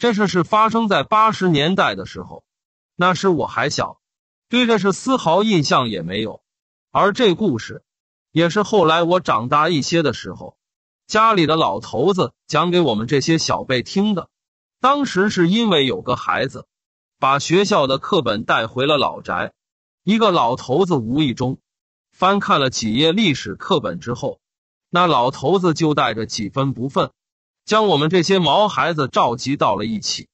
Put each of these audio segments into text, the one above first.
这事是发生在八十年代的时候，那时我还小，对这事丝毫印象也没有。而这故事，也是后来我长大一些的时候，家里的老头子讲给我们这些小辈听的。当时是因为有个孩子，把学校的课本带回了老宅，一个老头子无意中翻看了几页历史课本之后，那老头子就带着几分不忿。将我们这些毛孩子召集到了一起，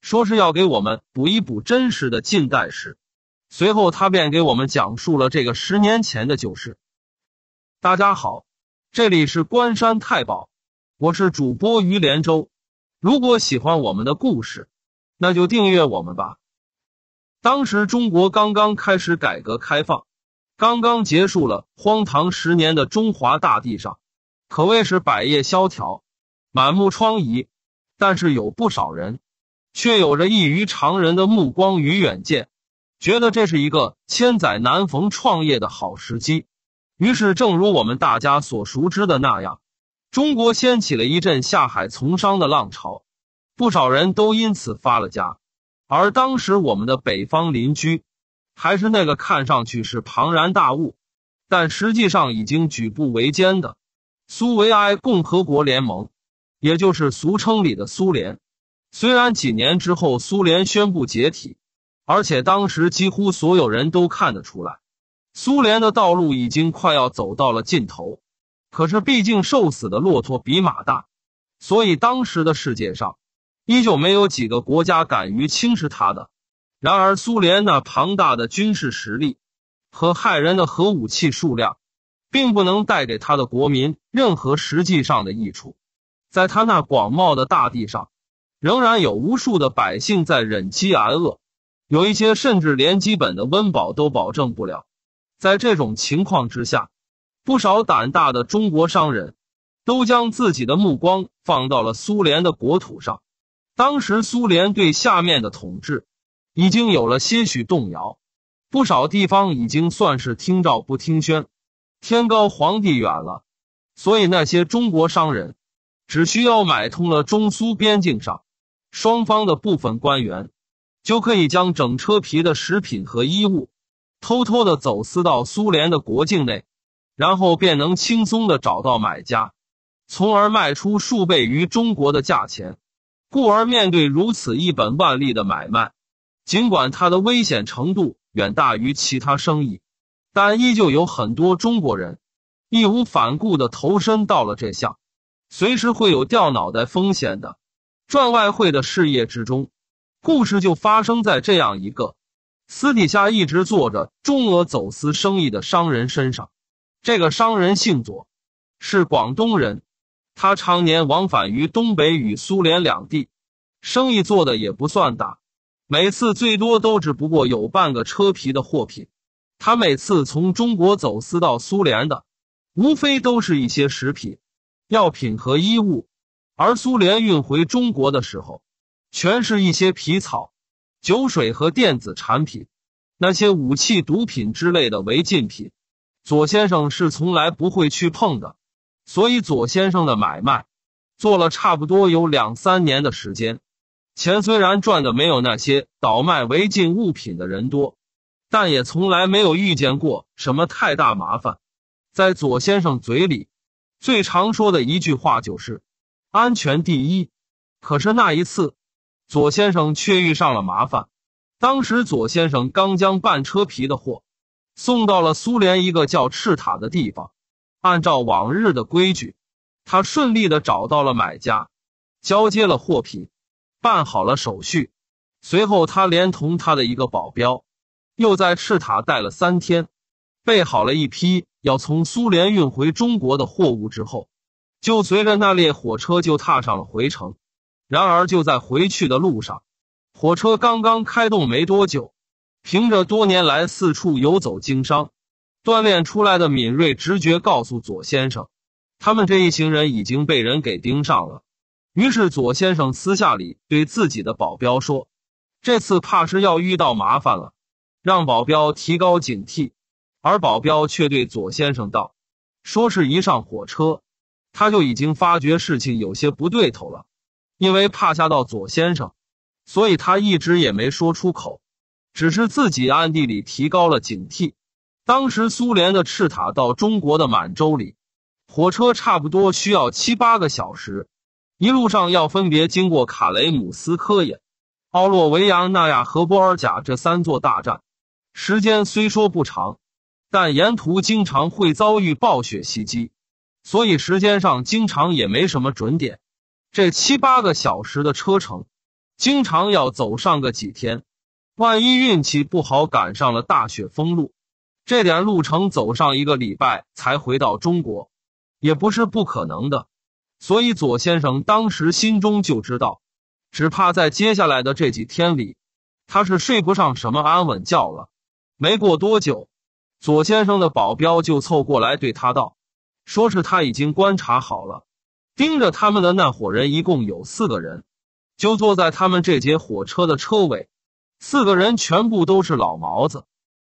说是要给我们补一补真实的近代史。随后，他便给我们讲述了这个十年前的旧事。大家好，这里是关山太保，我是主播于连州。如果喜欢我们的故事，那就订阅我们吧。当时中国刚刚开始改革开放，刚刚结束了荒唐十年的中华大地上，可谓是百业萧条。满目疮痍，但是有不少人，却有着异于常人的目光与远见，觉得这是一个千载难逢创业的好时机。于是，正如我们大家所熟知的那样，中国掀起了一阵下海从商的浪潮，不少人都因此发了家。而当时，我们的北方邻居，还是那个看上去是庞然大物，但实际上已经举步维艰的苏维埃共和国联盟。也就是俗称里的苏联，虽然几年之后苏联宣布解体，而且当时几乎所有人都看得出来，苏联的道路已经快要走到了尽头。可是，毕竟瘦死的骆驼比马大，所以当时的世界上依旧没有几个国家敢于轻视它的。然而，苏联那庞大的军事实力和骇人的核武器数量，并不能带给它的国民任何实际上的益处。在他那广袤的大地上，仍然有无数的百姓在忍饥挨饿，有一些甚至连基本的温饱都保证不了。在这种情况之下，不少胆大的中国商人，都将自己的目光放到了苏联的国土上。当时苏联对下面的统治，已经有了些许动摇，不少地方已经算是听诏不听宣，天高皇帝远了。所以那些中国商人。只需要买通了中苏边境上双方的部分官员，就可以将整车皮的食品和衣物偷偷的走私到苏联的国境内，然后便能轻松的找到买家，从而卖出数倍于中国的价钱。故而，面对如此一本万利的买卖，尽管它的危险程度远大于其他生意，但依旧有很多中国人义无反顾的投身到了这项。随时会有掉脑袋风险的，赚外汇的事业之中，故事就发生在这样一个私底下一直做着中俄走私生意的商人身上。这个商人姓左，是广东人，他常年往返于东北与苏联两地，生意做的也不算大，每次最多都只不过有半个车皮的货品。他每次从中国走私到苏联的，无非都是一些食品。药品和衣物，而苏联运回中国的时候，全是一些皮草、酒水和电子产品。那些武器、毒品之类的违禁品，左先生是从来不会去碰的。所以，左先生的买卖做了差不多有两三年的时间，钱虽然赚的没有那些倒卖违禁物品的人多，但也从来没有遇见过什么太大麻烦。在左先生嘴里。最常说的一句话就是“安全第一”，可是那一次，左先生却遇上了麻烦。当时左先生刚将半车皮的货送到了苏联一个叫赤塔的地方，按照往日的规矩，他顺利的找到了买家，交接了货品，办好了手续。随后，他连同他的一个保镖，又在赤塔待了三天，备好了一批。要从苏联运回中国的货物之后，就随着那列火车就踏上了回程。然而就在回去的路上，火车刚刚开动没多久，凭着多年来四处游走经商锻炼出来的敏锐直觉，告诉左先生，他们这一行人已经被人给盯上了。于是左先生私下里对自己的保镖说：“这次怕是要遇到麻烦了，让保镖提高警惕。”而保镖却对左先生道：“说是，一上火车，他就已经发觉事情有些不对头了，因为怕吓到左先生，所以他一直也没说出口，只是自己暗地里提高了警惕。当时苏联的赤塔到中国的满洲里，火车差不多需要七八个小时，一路上要分别经过卡雷姆斯科耶、奥洛维扬纳亚和波尔贾这三座大站，时间虽说不长。”但沿途经常会遭遇暴雪袭击，所以时间上经常也没什么准点。这七八个小时的车程，经常要走上个几天。万一运气不好赶上了大雪封路，这点路程走上一个礼拜才回到中国，也不是不可能的。所以左先生当时心中就知道，只怕在接下来的这几天里，他是睡不上什么安稳觉了。没过多久。左先生的保镖就凑过来对他道：“说是他已经观察好了，盯着他们的那伙人一共有四个人，就坐在他们这节火车的车尾。四个人全部都是老毛子。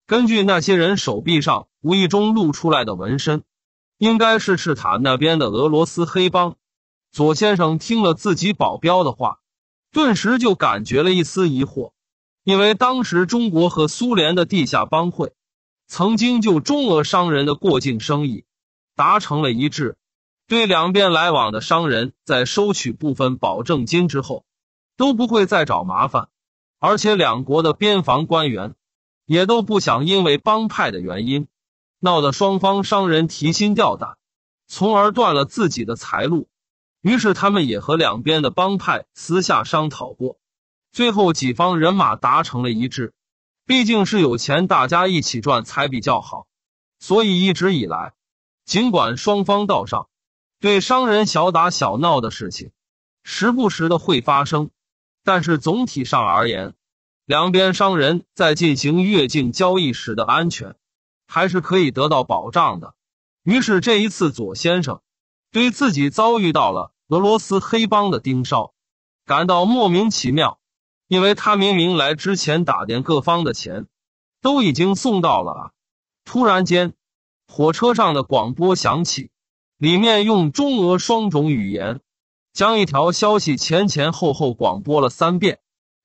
根据那些人手臂上无意中露出来的纹身，应该是赤塔那边的俄罗斯黑帮。”左先生听了自己保镖的话，顿时就感觉了一丝疑惑，因为当时中国和苏联的地下帮会。曾经就中俄商人的过境生意达成了一致，对两边来往的商人在收取部分保证金之后，都不会再找麻烦，而且两国的边防官员也都不想因为帮派的原因，闹得双方商人提心吊胆，从而断了自己的财路。于是他们也和两边的帮派私下商讨过，最后几方人马达成了一致。毕竟是有钱，大家一起赚才比较好，所以一直以来，尽管双方道上对商人小打小闹的事情，时不时的会发生，但是总体上而言，两边商人在进行越境交易时的安全，还是可以得到保障的。于是这一次，左先生对自己遭遇到了俄罗斯黑帮的盯梢，感到莫名其妙。因为他明明来之前打点各方的钱，都已经送到了啊！突然间，火车上的广播响起，里面用中俄双种语言将一条消息前前后后广播了三遍。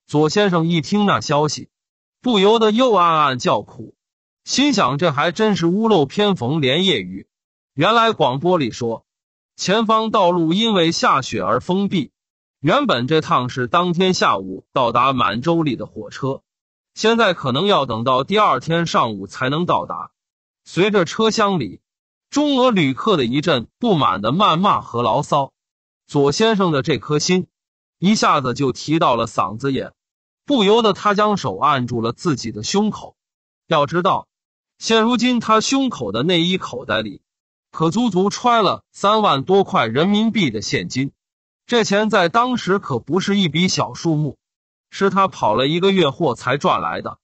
左先生一听那消息，不由得又暗暗叫苦，心想这还真是屋漏偏逢连夜雨。原来广播里说，前方道路因为下雪而封闭。原本这趟是当天下午到达满洲里的火车，现在可能要等到第二天上午才能到达。随着车厢里中俄旅客的一阵不满的谩骂和牢骚，左先生的这颗心一下子就提到了嗓子眼，不由得他将手按住了自己的胸口。要知道，现如今他胸口的内衣口袋里可足足揣了三万多块人民币的现金。这钱在当时可不是一笔小数目，是他跑了一个月货才赚来的，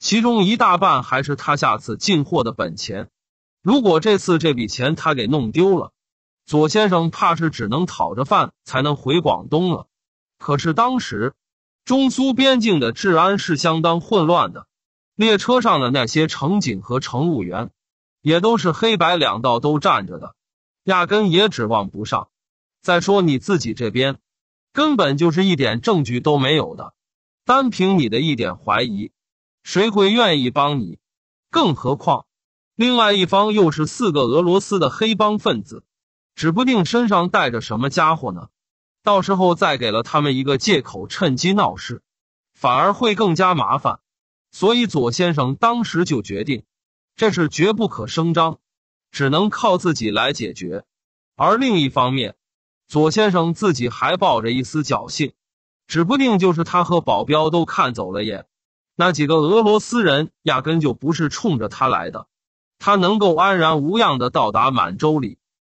其中一大半还是他下次进货的本钱。如果这次这笔钱他给弄丢了，左先生怕是只能讨着饭才能回广东了。可是当时中苏边境的治安是相当混乱的，列车上的那些乘警和乘务员也都是黑白两道都站着的，压根也指望不上。再说你自己这边，根本就是一点证据都没有的，单凭你的一点怀疑，谁会愿意帮你？更何况，另外一方又是四个俄罗斯的黑帮分子，指不定身上带着什么家伙呢。到时候再给了他们一个借口，趁机闹事，反而会更加麻烦。所以左先生当时就决定，这事绝不可声张，只能靠自己来解决。而另一方面，左先生自己还抱着一丝侥幸，指不定就是他和保镖都看走了眼，那几个俄罗斯人压根就不是冲着他来的。他能够安然无恙的到达满洲里，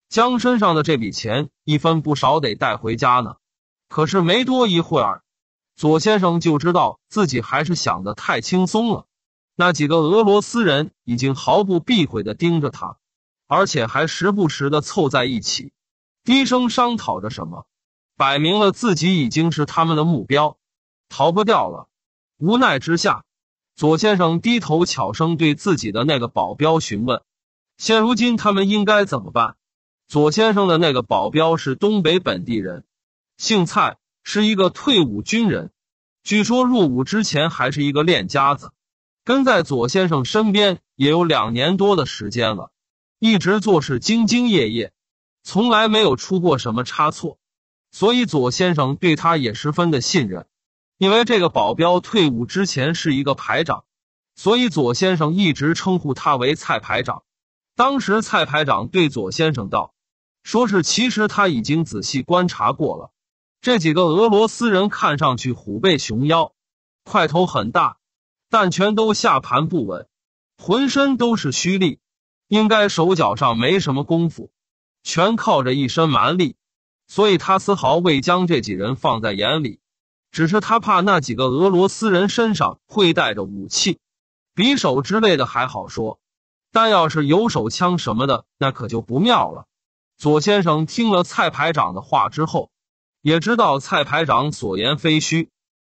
将身上的这笔钱一分不少得带回家呢。可是没多一会儿，左先生就知道自己还是想的太轻松了。那几个俄罗斯人已经毫不避讳的盯着他，而且还时不时的凑在一起。低声商讨着什么，摆明了自己已经是他们的目标，逃不掉了。无奈之下，左先生低头悄声对自己的那个保镖询问：“现如今他们应该怎么办？”左先生的那个保镖是东北本地人，姓蔡，是一个退伍军人，据说入伍之前还是一个练家子，跟在左先生身边也有两年多的时间了，一直做事兢兢业业。从来没有出过什么差错，所以左先生对他也十分的信任。因为这个保镖退伍之前是一个排长，所以左先生一直称呼他为蔡排长。当时蔡排长对左先生道：“说是其实他已经仔细观察过了，这几个俄罗斯人看上去虎背熊腰，块头很大，但全都下盘不稳，浑身都是虚力，应该手脚上没什么功夫。”全靠着一身蛮力，所以他丝毫未将这几人放在眼里，只是他怕那几个俄罗斯人身上会带着武器，匕首之类的还好说，但要是有手枪什么的，那可就不妙了。左先生听了蔡排长的话之后，也知道蔡排长所言非虚，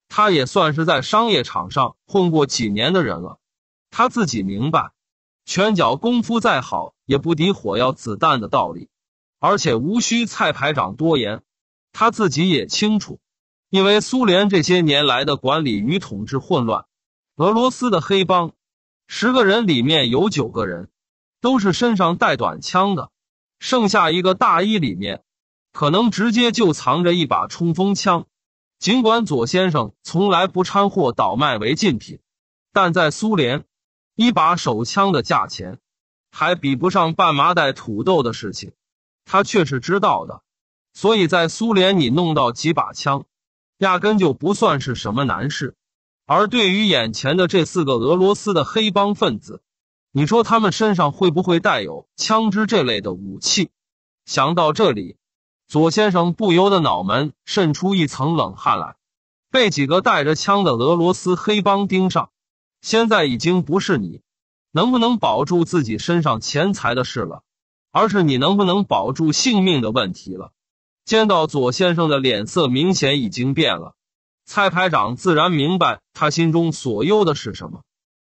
他也算是在商业场上混过几年的人了，他自己明白，拳脚功夫再好，也不抵火药子弹的道理。而且无需蔡排长多言，他自己也清楚，因为苏联这些年来的管理与统治混乱，俄罗斯的黑帮，十个人里面有九个人都是身上带短枪的，剩下一个大衣里面可能直接就藏着一把冲锋枪。尽管左先生从来不掺和倒卖违禁品，但在苏联，一把手枪的价钱还比不上半麻袋土豆的事情。他却是知道的，所以在苏联你弄到几把枪，压根就不算是什么难事。而对于眼前的这四个俄罗斯的黑帮分子，你说他们身上会不会带有枪支这类的武器？想到这里，左先生不由得脑门渗出一层冷汗来。被几个带着枪的俄罗斯黑帮盯上，现在已经不是你能不能保住自己身上钱财的事了。而是你能不能保住性命的问题了。见到左先生的脸色明显已经变了，蔡排长自然明白他心中所忧的是什么。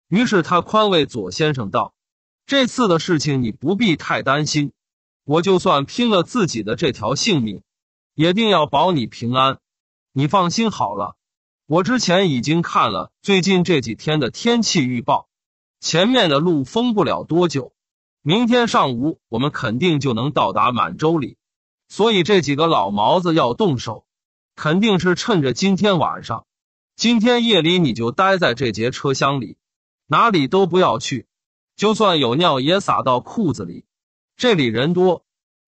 于是他宽慰左先生道：“这次的事情你不必太担心，我就算拼了自己的这条性命，也定要保你平安。你放心好了，我之前已经看了最近这几天的天气预报，前面的路封不了多久。”明天上午我们肯定就能到达满洲里，所以这几个老毛子要动手，肯定是趁着今天晚上。今天夜里你就待在这节车厢里，哪里都不要去，就算有尿也撒到裤子里。这里人多，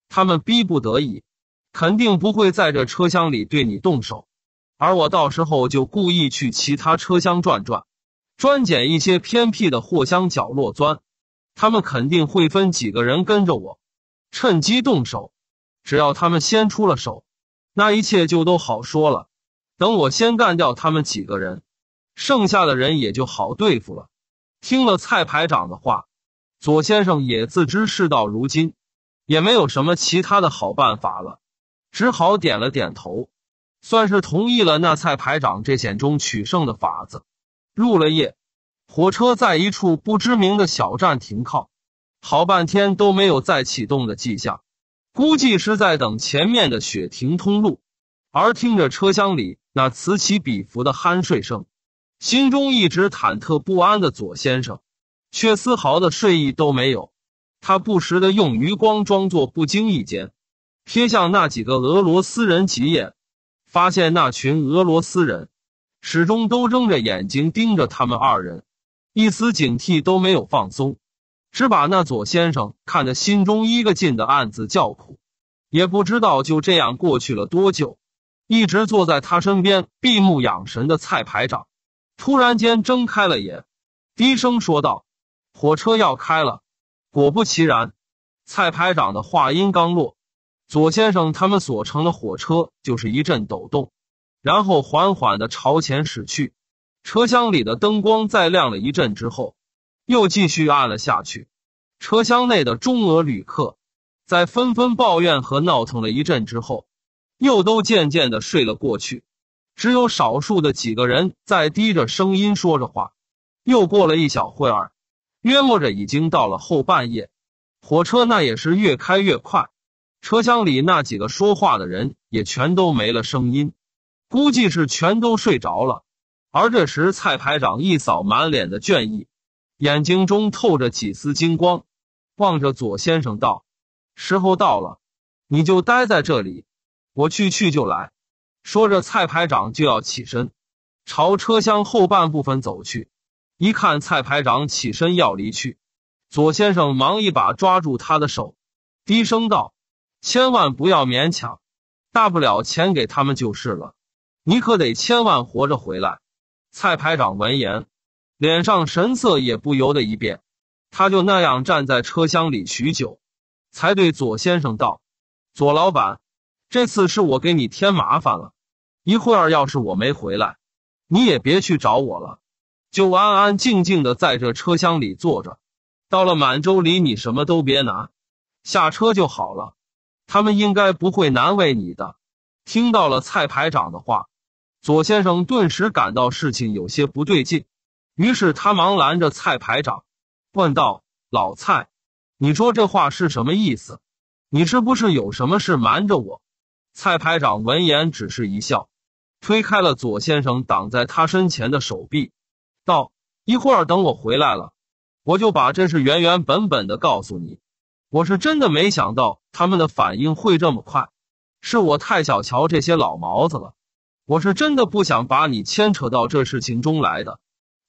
他们逼不得已，肯定不会在这车厢里对你动手。而我到时候就故意去其他车厢转转，专捡一些偏僻的货箱角落钻。他们肯定会分几个人跟着我，趁机动手。只要他们先出了手，那一切就都好说了。等我先干掉他们几个人，剩下的人也就好对付了。听了蔡排长的话，左先生也自知事到如今也没有什么其他的好办法了，只好点了点头，算是同意了那蔡排长这险中取胜的法子。入了夜。火车在一处不知名的小站停靠，好半天都没有再启动的迹象，估计是在等前面的雪停通路。而听着车厢里那此起彼伏的酣睡声，心中一直忐忑不安的左先生，却丝毫的睡意都没有。他不时的用余光装作不经意间，瞥向那几个俄罗斯人几眼，发现那群俄罗斯人始终都睁着眼睛盯着他们二人。一丝警惕都没有放松，只把那左先生看得心中一个劲的暗自叫苦，也不知道就这样过去了多久，一直坐在他身边闭目养神的蔡排长，突然间睁开了眼，低声说道：“火车要开了。”果不其然，蔡排长的话音刚落，左先生他们所乘的火车就是一阵抖动，然后缓缓的朝前驶去。车厢里的灯光再亮了一阵之后，又继续暗了下去。车厢内的中俄旅客在纷纷抱怨和闹腾了一阵之后，又都渐渐的睡了过去。只有少数的几个人在低着声音说着话。又过了一小会儿，约摸着已经到了后半夜。火车那也是越开越快，车厢里那几个说话的人也全都没了声音，估计是全都睡着了。而这时，蔡排长一扫满脸的倦意，眼睛中透着几丝金光，望着左先生道：“时候到了，你就待在这里，我去去就来。”说着，蔡排长就要起身，朝车厢后半部分走去。一看蔡排长起身要离去，左先生忙一把抓住他的手，低声道：“千万不要勉强，大不了钱给他们就是了。你可得千万活着回来。”蔡排长闻言，脸上神色也不由得一变，他就那样站在车厢里许久，才对左先生道：“左老板，这次是我给你添麻烦了。一会儿要是我没回来，你也别去找我了，就安安静静的在这车厢里坐着。到了满洲里，你什么都别拿，下车就好了。他们应该不会难为你的。”听到了蔡排长的话。左先生顿时感到事情有些不对劲，于是他忙拦着蔡排长，问道：“老蔡，你说这话是什么意思？你是不是有什么事瞒着我？”蔡排长闻言只是一笑，推开了左先生挡在他身前的手臂，道：“一会儿等我回来了，我就把这事原原本本的告诉你。我是真的没想到他们的反应会这么快，是我太小瞧这些老毛子了。”我是真的不想把你牵扯到这事情中来的，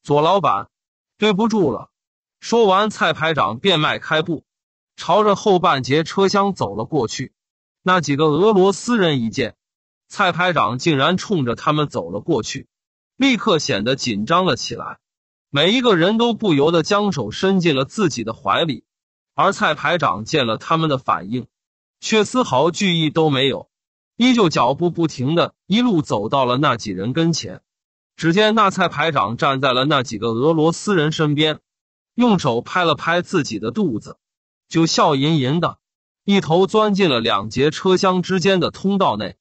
左老板，对不住了。说完，蔡排长便迈开步，朝着后半节车厢走了过去。那几个俄罗斯人一见蔡排长竟然冲着他们走了过去，立刻显得紧张了起来，每一个人都不由得将手伸进了自己的怀里。而蔡排长见了他们的反应，却丝毫惧意都没有。依旧脚步不停的一路走到了那几人跟前，只见那蔡排长站在了那几个俄罗斯人身边，用手拍了拍自己的肚子，就笑吟吟的一头钻进了两节车厢之间的通道内。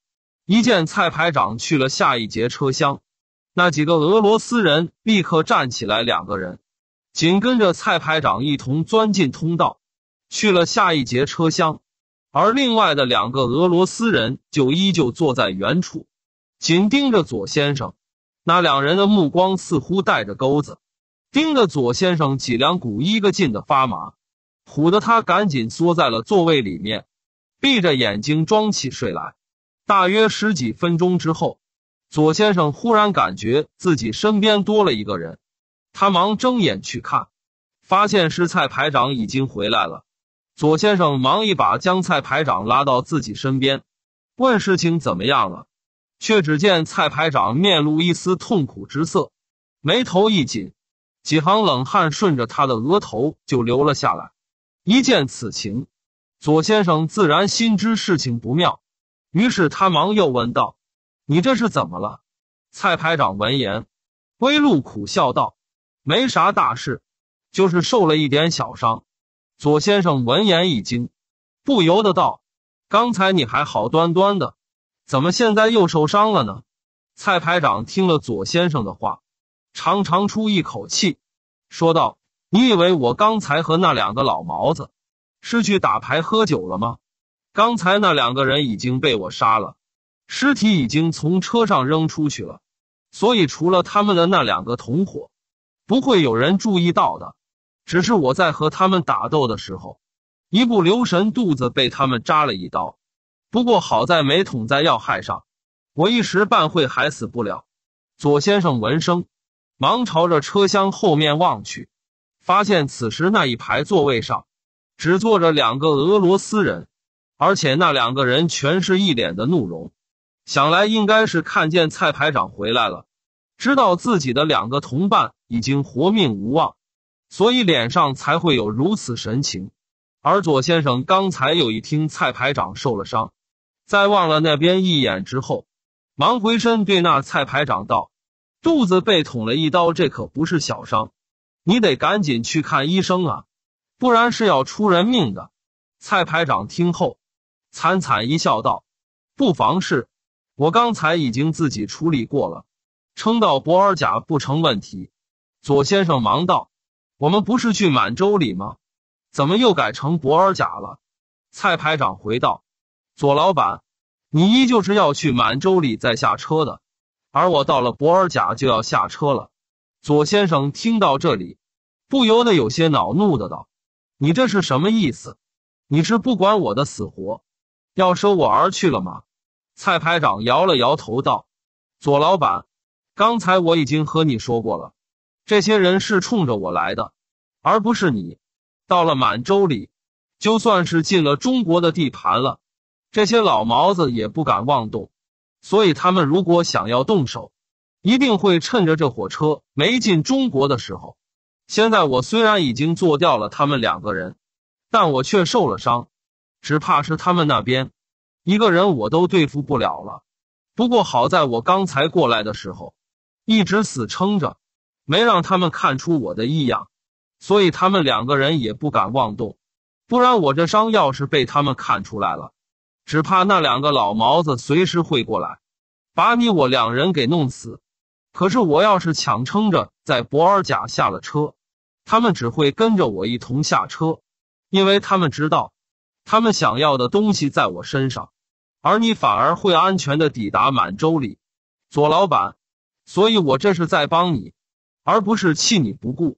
一见蔡排长去了下一节车厢，那几个俄罗斯人立刻站起来，两个人紧跟着蔡排长一同钻进通道，去了下一节车厢。而另外的两个俄罗斯人就依旧坐在原处，紧盯着左先生。那两人的目光似乎带着钩子，盯着左先生脊梁骨一个劲的发麻，唬得他赶紧缩在了座位里面，闭着眼睛装起睡来。大约十几分钟之后，左先生忽然感觉自己身边多了一个人，他忙睁眼去看，发现是蔡排长已经回来了。左先生忙一把将蔡排长拉到自己身边，问事情怎么样了。却只见蔡排长面露一丝痛苦之色，眉头一紧，几行冷汗顺着他的额头就流了下来。一见此情，左先生自然心知事情不妙，于是他忙又问道：“你这是怎么了？”蔡排长闻言，微露苦笑道：“没啥大事，就是受了一点小伤。”左先生闻言一惊，不由得道：“刚才你还好端端的，怎么现在又受伤了呢？”蔡排长听了左先生的话，长长出一口气，说道：“你以为我刚才和那两个老毛子是去打牌喝酒了吗？刚才那两个人已经被我杀了，尸体已经从车上扔出去了，所以除了他们的那两个同伙，不会有人注意到的。”只是我在和他们打斗的时候，一不留神肚子被他们扎了一刀，不过好在没捅在要害上，我一时半会还死不了。左先生闻声，忙朝着车厢后面望去，发现此时那一排座位上，只坐着两个俄罗斯人，而且那两个人全是一脸的怒容，想来应该是看见蔡排长回来了，知道自己的两个同伴已经活命无望。所以脸上才会有如此神情，而左先生刚才有一听蔡排长受了伤，在望了那边一眼之后，忙回身对那蔡排长道：“肚子被捅了一刀，这可不是小伤，你得赶紧去看医生啊，不然是要出人命的。”蔡排长听后，惨惨一笑，道：“不妨事，我刚才已经自己处理过了，撑到博尔贾不成问题。”左先生忙道。我们不是去满洲里吗？怎么又改成博尔贾了？蔡排长回道：“左老板，你依旧是要去满洲里再下车的，而我到了博尔贾就要下车了。”左先生听到这里，不由得有些恼怒的道：“你这是什么意思？你是不管我的死活，要收我儿去了吗？”蔡排长摇了摇头道：“左老板，刚才我已经和你说过了。”这些人是冲着我来的，而不是你。到了满洲里，就算是进了中国的地盘了，这些老毛子也不敢妄动。所以他们如果想要动手，一定会趁着这火车没进中国的时候。现在我虽然已经做掉了他们两个人，但我却受了伤，只怕是他们那边一个人我都对付不了了。不过好在我刚才过来的时候一直死撑着。没让他们看出我的异样，所以他们两个人也不敢妄动。不然我这伤要是被他们看出来了，只怕那两个老毛子随时会过来，把你我两人给弄死。可是我要是强撑着在博尔贾下了车，他们只会跟着我一同下车，因为他们知道，他们想要的东西在我身上，而你反而会安全的抵达满洲里，左老板。所以我这是在帮你。而不是弃你不顾，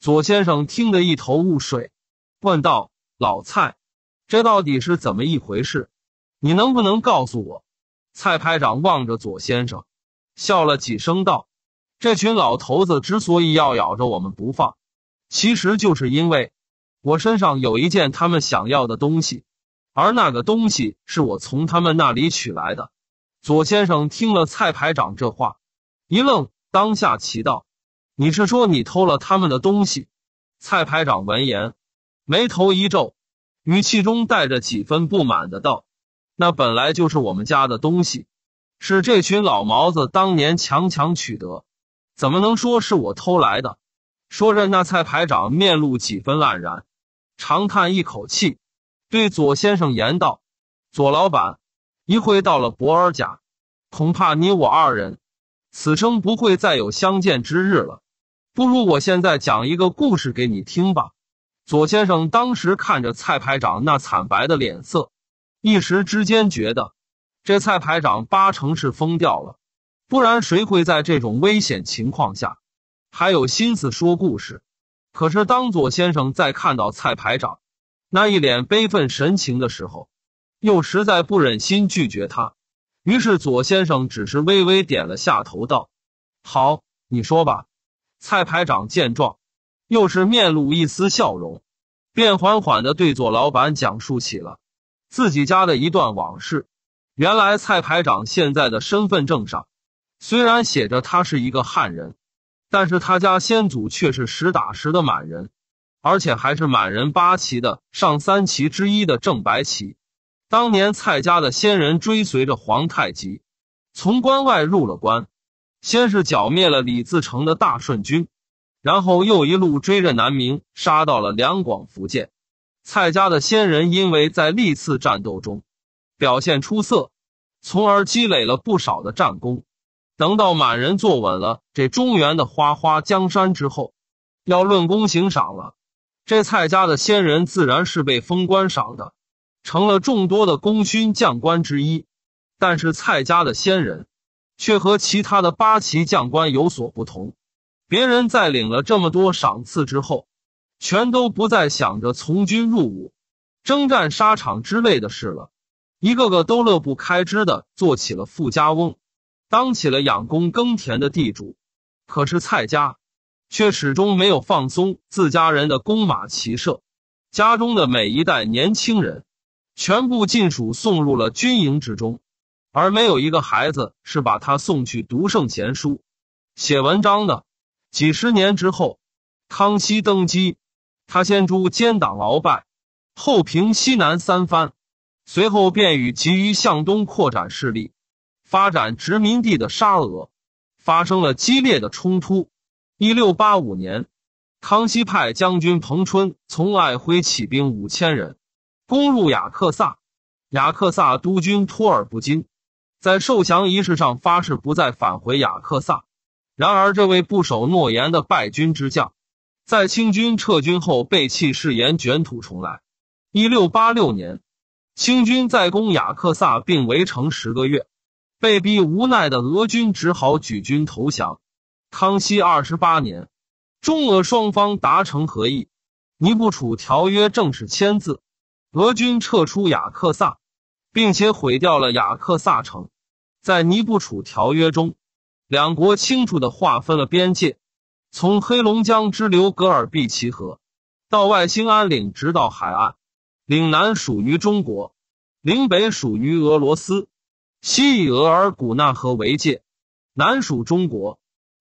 左先生听得一头雾水，问道：“老蔡，这到底是怎么一回事？你能不能告诉我？”蔡排长望着左先生，笑了几声，道：“这群老头子之所以要咬着我们不放，其实就是因为我身上有一件他们想要的东西，而那个东西是我从他们那里取来的。”左先生听了蔡排长这话，一愣，当下奇道。你是说你偷了他们的东西？蔡排长闻言，眉头一皱，语气中带着几分不满的道：“那本来就是我们家的东西，是这群老毛子当年强强取得，怎么能说是我偷来的？”说着，那蔡排长面露几分黯然，长叹一口气，对左先生言道：“左老板，一会到了博尔甲，恐怕你我二人，此生不会再有相见之日了。”不如我现在讲一个故事给你听吧。左先生当时看着蔡排长那惨白的脸色，一时之间觉得这蔡排长八成是疯掉了，不然谁会在这种危险情况下还有心思说故事？可是当左先生再看到蔡排长那一脸悲愤神情的时候，又实在不忍心拒绝他，于是左先生只是微微点了下头，道：“好，你说吧。”蔡排长见状，又是面露一丝笑容，便缓缓的对左老板讲述起了自己家的一段往事。原来，蔡排长现在的身份证上虽然写着他是一个汉人，但是他家先祖却是实打实的满人，而且还是满人八旗的上三旗之一的正白旗。当年蔡家的先人追随着皇太极，从关外入了关。先是剿灭了李自成的大顺军，然后又一路追着南明，杀到了两广福建。蔡家的先人因为在历次战斗中表现出色，从而积累了不少的战功。等到满人坐稳了这中原的花花江山之后，要论功行赏了，这蔡家的先人自然是被封官赏的，成了众多的功勋将官之一。但是蔡家的先人。却和其他的八旗将官有所不同，别人在领了这么多赏赐之后，全都不再想着从军入伍、征战沙场之类的事了，一个个都乐不开支的做起了富家翁，当起了养工耕田的地主。可是蔡家却始终没有放松自家人的弓马骑射，家中的每一代年轻人，全部尽数送入了军营之中。而没有一个孩子是把他送去读圣贤书、写文章的。几十年之后，康熙登基，他先诛奸党鳌拜，后平西南三藩，随后便与急于向东扩展势力、发展殖民地的沙俄发生了激烈的冲突。一六八五年，康熙派将军彭春从爱辉起兵五千人，攻入雅克萨，雅克萨督军托尔不金。在受降仪式上发誓不再返回雅克萨，然而这位不守诺言的败军之将，在清军撤军后背弃誓言，卷土重来。一六八六年，清军在攻雅克萨并围城十个月，被逼无奈的俄军只好举军投降。康熙二十八年，中俄双方达成和议，尼布楚条约正式签字，俄军撤出雅克萨。并且毁掉了雅克萨城。在尼布楚条约中，两国清楚的划分了边界：从黑龙江支流格尔毕齐河到外兴安岭直到海岸，岭南属于中国，岭北属于俄罗斯；西以额尔古纳河为界，南属中国，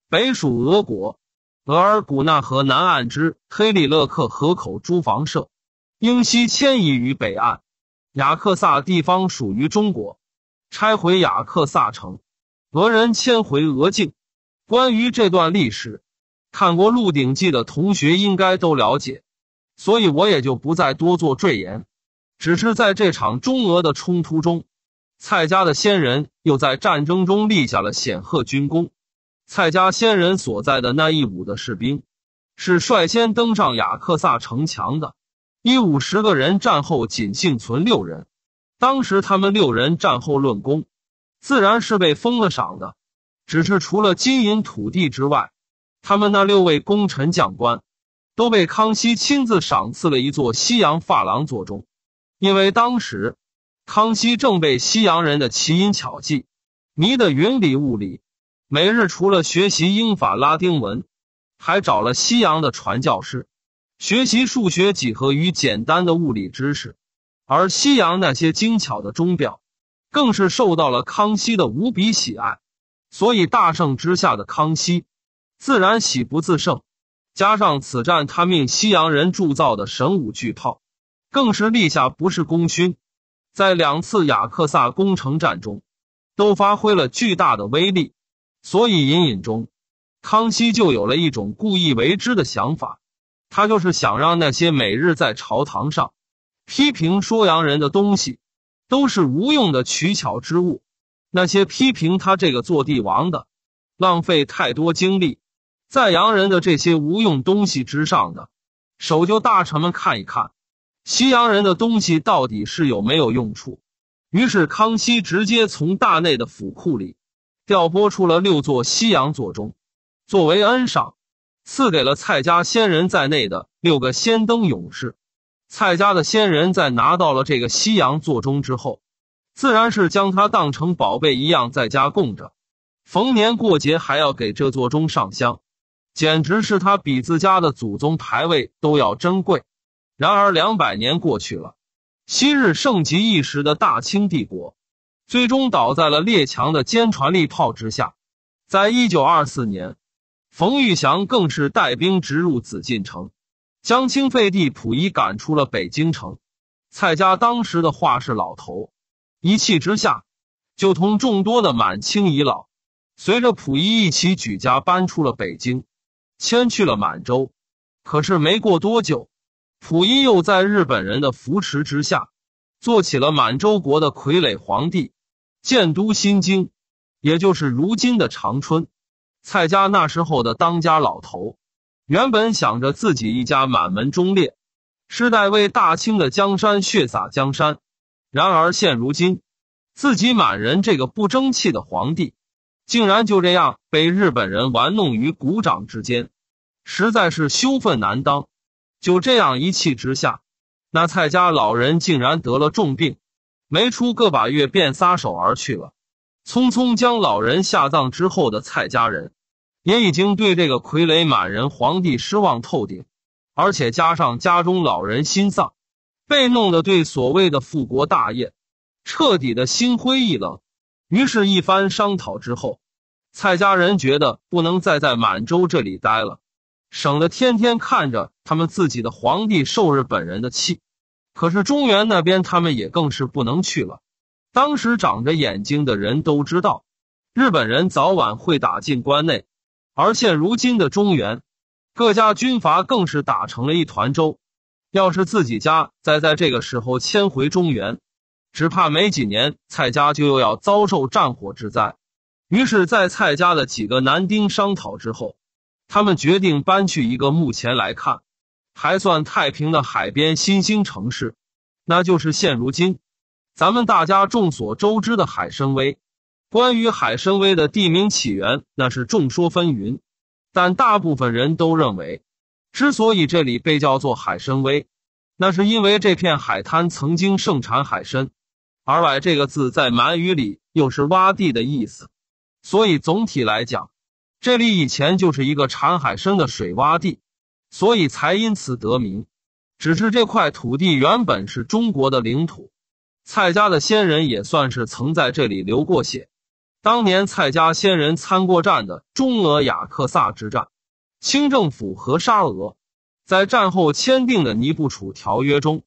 北属俄国。额尔古纳河南岸之黑里勒克河口诸房舍，应西迁移于北岸。雅克萨地方属于中国，拆毁雅克萨城，俄人迁回俄境。关于这段历史，看过《鹿鼎记》的同学应该都了解，所以我也就不再多做赘言。只是在这场中俄的冲突中，蔡家的先人又在战争中立下了显赫军功。蔡家先人所在的那一伍的士兵，是率先登上雅克萨城墙的。一五十个人战后仅幸存六人，当时他们六人战后论功，自然是被封了赏的。只是除了金银土地之外，他们那六位功臣将官，都被康熙亲自赏赐了一座西洋珐琅座钟。因为当时，康熙正被西洋人的奇音巧技迷得云里雾里，每日除了学习英法拉丁文，还找了西洋的传教士。学习数学、几何与简单的物理知识，而西洋那些精巧的钟表，更是受到了康熙的无比喜爱。所以大胜之下的康熙，自然喜不自胜。加上此战他命西洋人铸造的神武巨炮，更是立下不世功勋，在两次雅克萨攻城战中，都发挥了巨大的威力。所以隐隐中，康熙就有了一种故意为之的想法。他就是想让那些每日在朝堂上批评说洋人的东西都是无用的取巧之物，那些批评他这个做帝王的浪费太多精力在洋人的这些无用东西之上的守旧大臣们看一看，西洋人的东西到底是有没有用处。于是康熙直接从大内的府库里调拨出了六座西洋座钟，作为恩赏。赐给了蔡家先人在内的六个仙灯勇士。蔡家的先人在拿到了这个西洋座钟之后，自然是将它当成宝贝一样在家供着，逢年过节还要给这座钟上香，简直是他比自家的祖宗牌位都要珍贵。然而两百年过去了，昔日盛极一时的大清帝国，最终倒在了列强的坚船利炮之下。在一九二四年。冯玉祥更是带兵直入紫禁城，将清废帝溥仪赶出了北京城。蔡家当时的画室老头一气之下，就同众多的满清遗老，随着溥仪一起举家搬出了北京，迁去了满洲。可是没过多久，溥仪又在日本人的扶持之下，做起了满洲国的傀儡皇帝，建都新京，也就是如今的长春。蔡家那时候的当家老头，原本想着自己一家满门忠烈，世代为大清的江山血洒江山。然而现如今，自己满人这个不争气的皇帝，竟然就这样被日本人玩弄于股掌之间，实在是羞愤难当。就这样一气之下，那蔡家老人竟然得了重病，没出个把月便撒手而去了。匆匆将老人下葬之后的蔡家人。也已经对这个傀儡满人皇帝失望透顶，而且加上家中老人心丧，被弄得对所谓的复国大业，彻底的心灰意冷。于是，一番商讨之后，蔡家人觉得不能再在满洲这里待了，省得天天看着他们自己的皇帝受日本人的气。可是，中原那边他们也更是不能去了。当时长着眼睛的人都知道，日本人早晚会打进关内。而现如今的中原，各家军阀更是打成了一团粥。要是自己家再在这个时候迁回中原，只怕没几年，蔡家就又要遭受战火之灾。于是，在蔡家的几个男丁商讨之后，他们决定搬去一个目前来看还算太平的海边新兴城市，那就是现如今咱们大家众所周知的海参崴。关于海参崴的地名起源，那是众说纷纭，但大部分人都认为，之所以这里被叫做海参崴，那是因为这片海滩曾经盛产海参，而崴这个字在满语里又是洼地的意思，所以总体来讲，这里以前就是一个产海参的水洼地，所以才因此得名。只是这块土地原本是中国的领土，蔡家的先人也算是曾在这里流过血。当年蔡家先人参过战的中俄雅克萨之战，清政府和沙俄在战后签订的《尼布楚条约》中，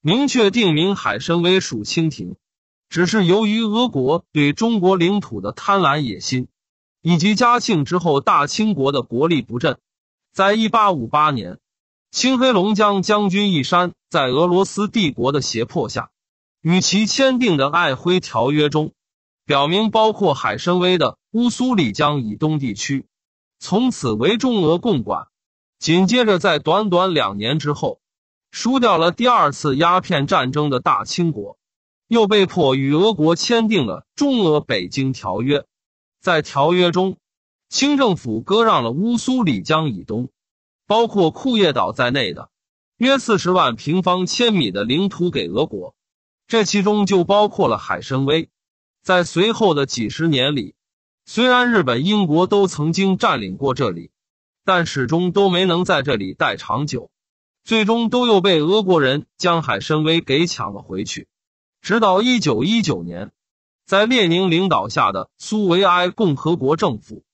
明确定名海参崴属清廷。只是由于俄国对中国领土的贪婪野心，以及嘉庆之后大清国的国力不振，在一八五八年，清黑龙江将军一山在俄罗斯帝国的胁迫下，与其签订的《瑷珲条约》中。表明包括海参崴的乌苏里江以东地区，从此为中俄共管。紧接着，在短短两年之后，输掉了第二次鸦片战争的大清国，又被迫与俄国签订了《中俄北京条约》。在条约中，清政府割让了乌苏里江以东，包括库页岛在内的约四十万平方千米的领土给俄国。这其中就包括了海参崴。在随后的几十年里，虽然日本、英国都曾经占领过这里，但始终都没能在这里待长久，最终都又被俄国人将海参崴给抢了回去。直到一九一九年，在列宁领导下的苏维埃共和国政府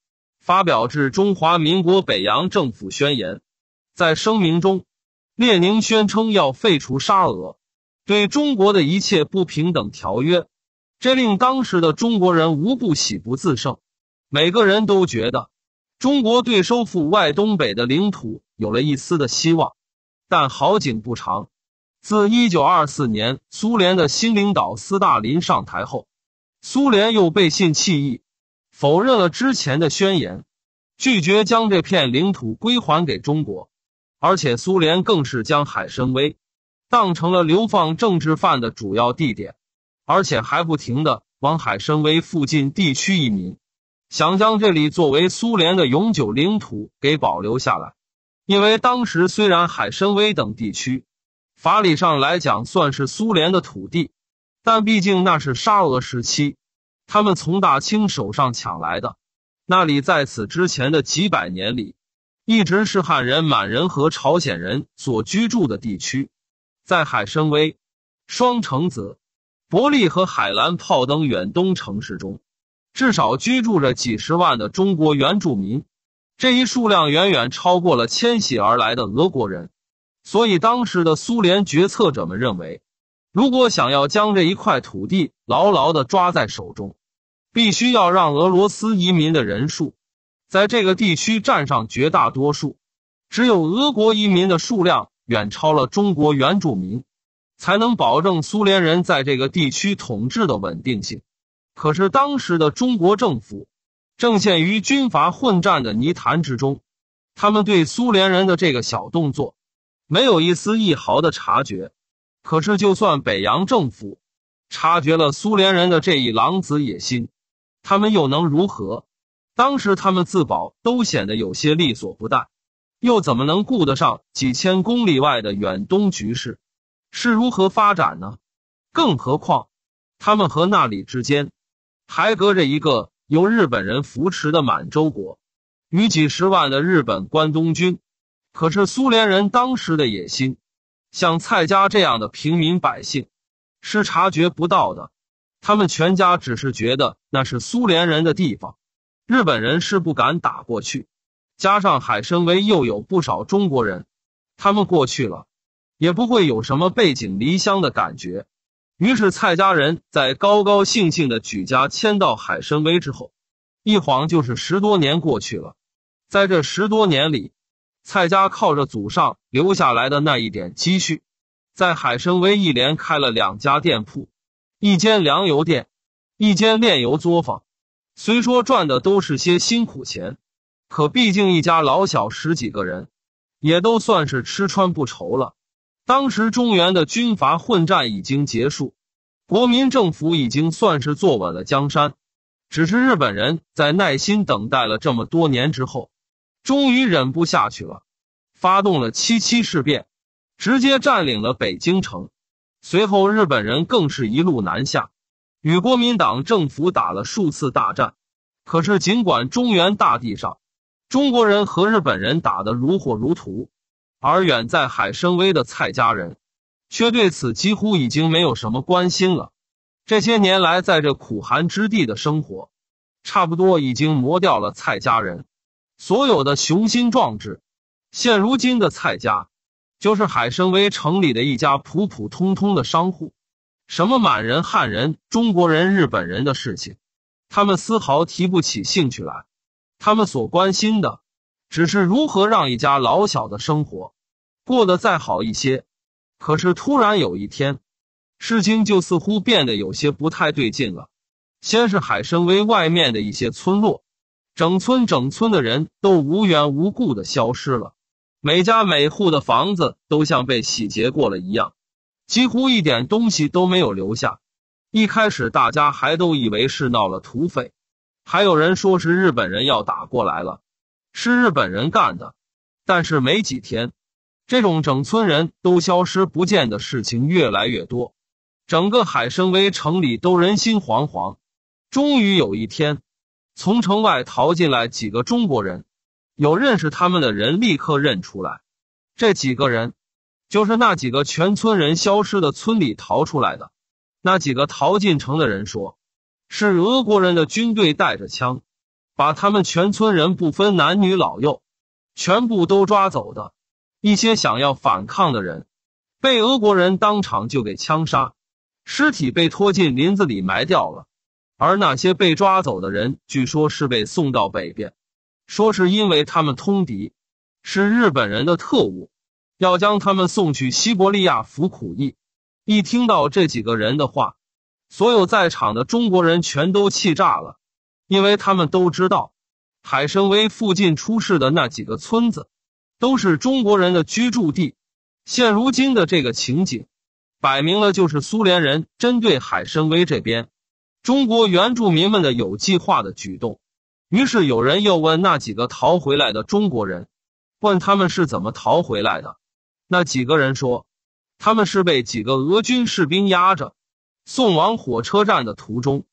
发表致中华民国北洋政府宣言，在声明中，列宁宣称要废除沙俄对中国的一切不平等条约。这令当时的中国人无不喜不自胜，每个人都觉得中国对收复外东北的领土有了一丝的希望。但好景不长，自一九二四年苏联的新领导斯大林上台后，苏联又背信弃义，否认了之前的宣言，拒绝将这片领土归还给中国，而且苏联更是将海参崴当成了流放政治犯的主要地点。而且还不停的往海参崴附近地区移民，想将这里作为苏联的永久领土给保留下来。因为当时虽然海参崴等地区法理上来讲算是苏联的土地，但毕竟那是沙俄时期，他们从大清手上抢来的。那里在此之前的几百年里，一直是汉人、满人和朝鲜人所居住的地区。在海参崴、双城子。伯利和海兰炮登远东城市中，至少居住着几十万的中国原住民，这一数量远远超过了迁徙而来的俄国人，所以当时的苏联决策者们认为，如果想要将这一块土地牢牢的抓在手中，必须要让俄罗斯移民的人数在这个地区占上绝大多数，只有俄国移民的数量远超了中国原住民。才能保证苏联人在这个地区统治的稳定性。可是当时的中国政府正陷于军阀混战的泥潭之中，他们对苏联人的这个小动作没有一丝一毫的察觉。可是，就算北洋政府察觉了苏联人的这一狼子野心，他们又能如何？当时他们自保都显得有些力所不逮，又怎么能顾得上几千公里外的远东局势？是如何发展呢？更何况，他们和那里之间还隔着一个由日本人扶持的满洲国，与几十万的日本关东军。可是苏联人当时的野心，像蔡家这样的平民百姓是察觉不到的。他们全家只是觉得那是苏联人的地方，日本人是不敢打过去。加上海参崴又有不少中国人，他们过去了。也不会有什么背井离乡的感觉。于是蔡家人在高高兴兴的举家迁到海参崴之后，一晃就是十多年过去了。在这十多年里，蔡家靠着祖上留下来的那一点积蓄，在海参崴一连开了两家店铺，一间粮油店，一间炼油作坊。虽说赚的都是些辛苦钱，可毕竟一家老小十几个人，也都算是吃穿不愁了。当时中原的军阀混战已经结束，国民政府已经算是坐稳了江山，只是日本人在耐心等待了这么多年之后，终于忍不下去了，发动了七七事变，直接占领了北京城，随后日本人更是一路南下，与国民党政府打了数次大战。可是尽管中原大地上，中国人和日本人打得如火如荼。而远在海参崴的蔡家人，却对此几乎已经没有什么关心了。这些年来，在这苦寒之地的生活，差不多已经磨掉了蔡家人所有的雄心壮志。现如今的蔡家，就是海参崴城里的一家普普通通的商户，什么满人、汉人、中国人、日本人的事情，他们丝毫提不起兴趣来。他们所关心的。只是如何让一家老小的生活过得再好一些？可是突然有一天，事情就似乎变得有些不太对劲了。先是海参崴外面的一些村落，整村整村的人都无缘无故的消失了，每家每户的房子都像被洗劫过了一样，几乎一点东西都没有留下。一开始大家还都以为是闹了土匪，还有人说是日本人要打过来了。是日本人干的，但是没几天，这种整村人都消失不见的事情越来越多，整个海参崴城里都人心惶惶。终于有一天，从城外逃进来几个中国人，有认识他们的人立刻认出来，这几个人就是那几个全村人消失的村里逃出来的。那几个逃进城的人说，是俄国人的军队带着枪。把他们全村人不分男女老幼，全部都抓走的。一些想要反抗的人，被俄国人当场就给枪杀，尸体被拖进林子里埋掉了。而那些被抓走的人，据说是被送到北边，说是因为他们通敌，是日本人的特务，要将他们送去西伯利亚服苦役。一听到这几个人的话，所有在场的中国人全都气炸了。因为他们都知道，海参崴附近出事的那几个村子都是中国人的居住地。现如今的这个情景，摆明了就是苏联人针对海参崴这边中国原住民们的有计划的举动。于是有人又问那几个逃回来的中国人，问他们是怎么逃回来的。那几个人说，他们是被几个俄军士兵压着，送往火车站的途中。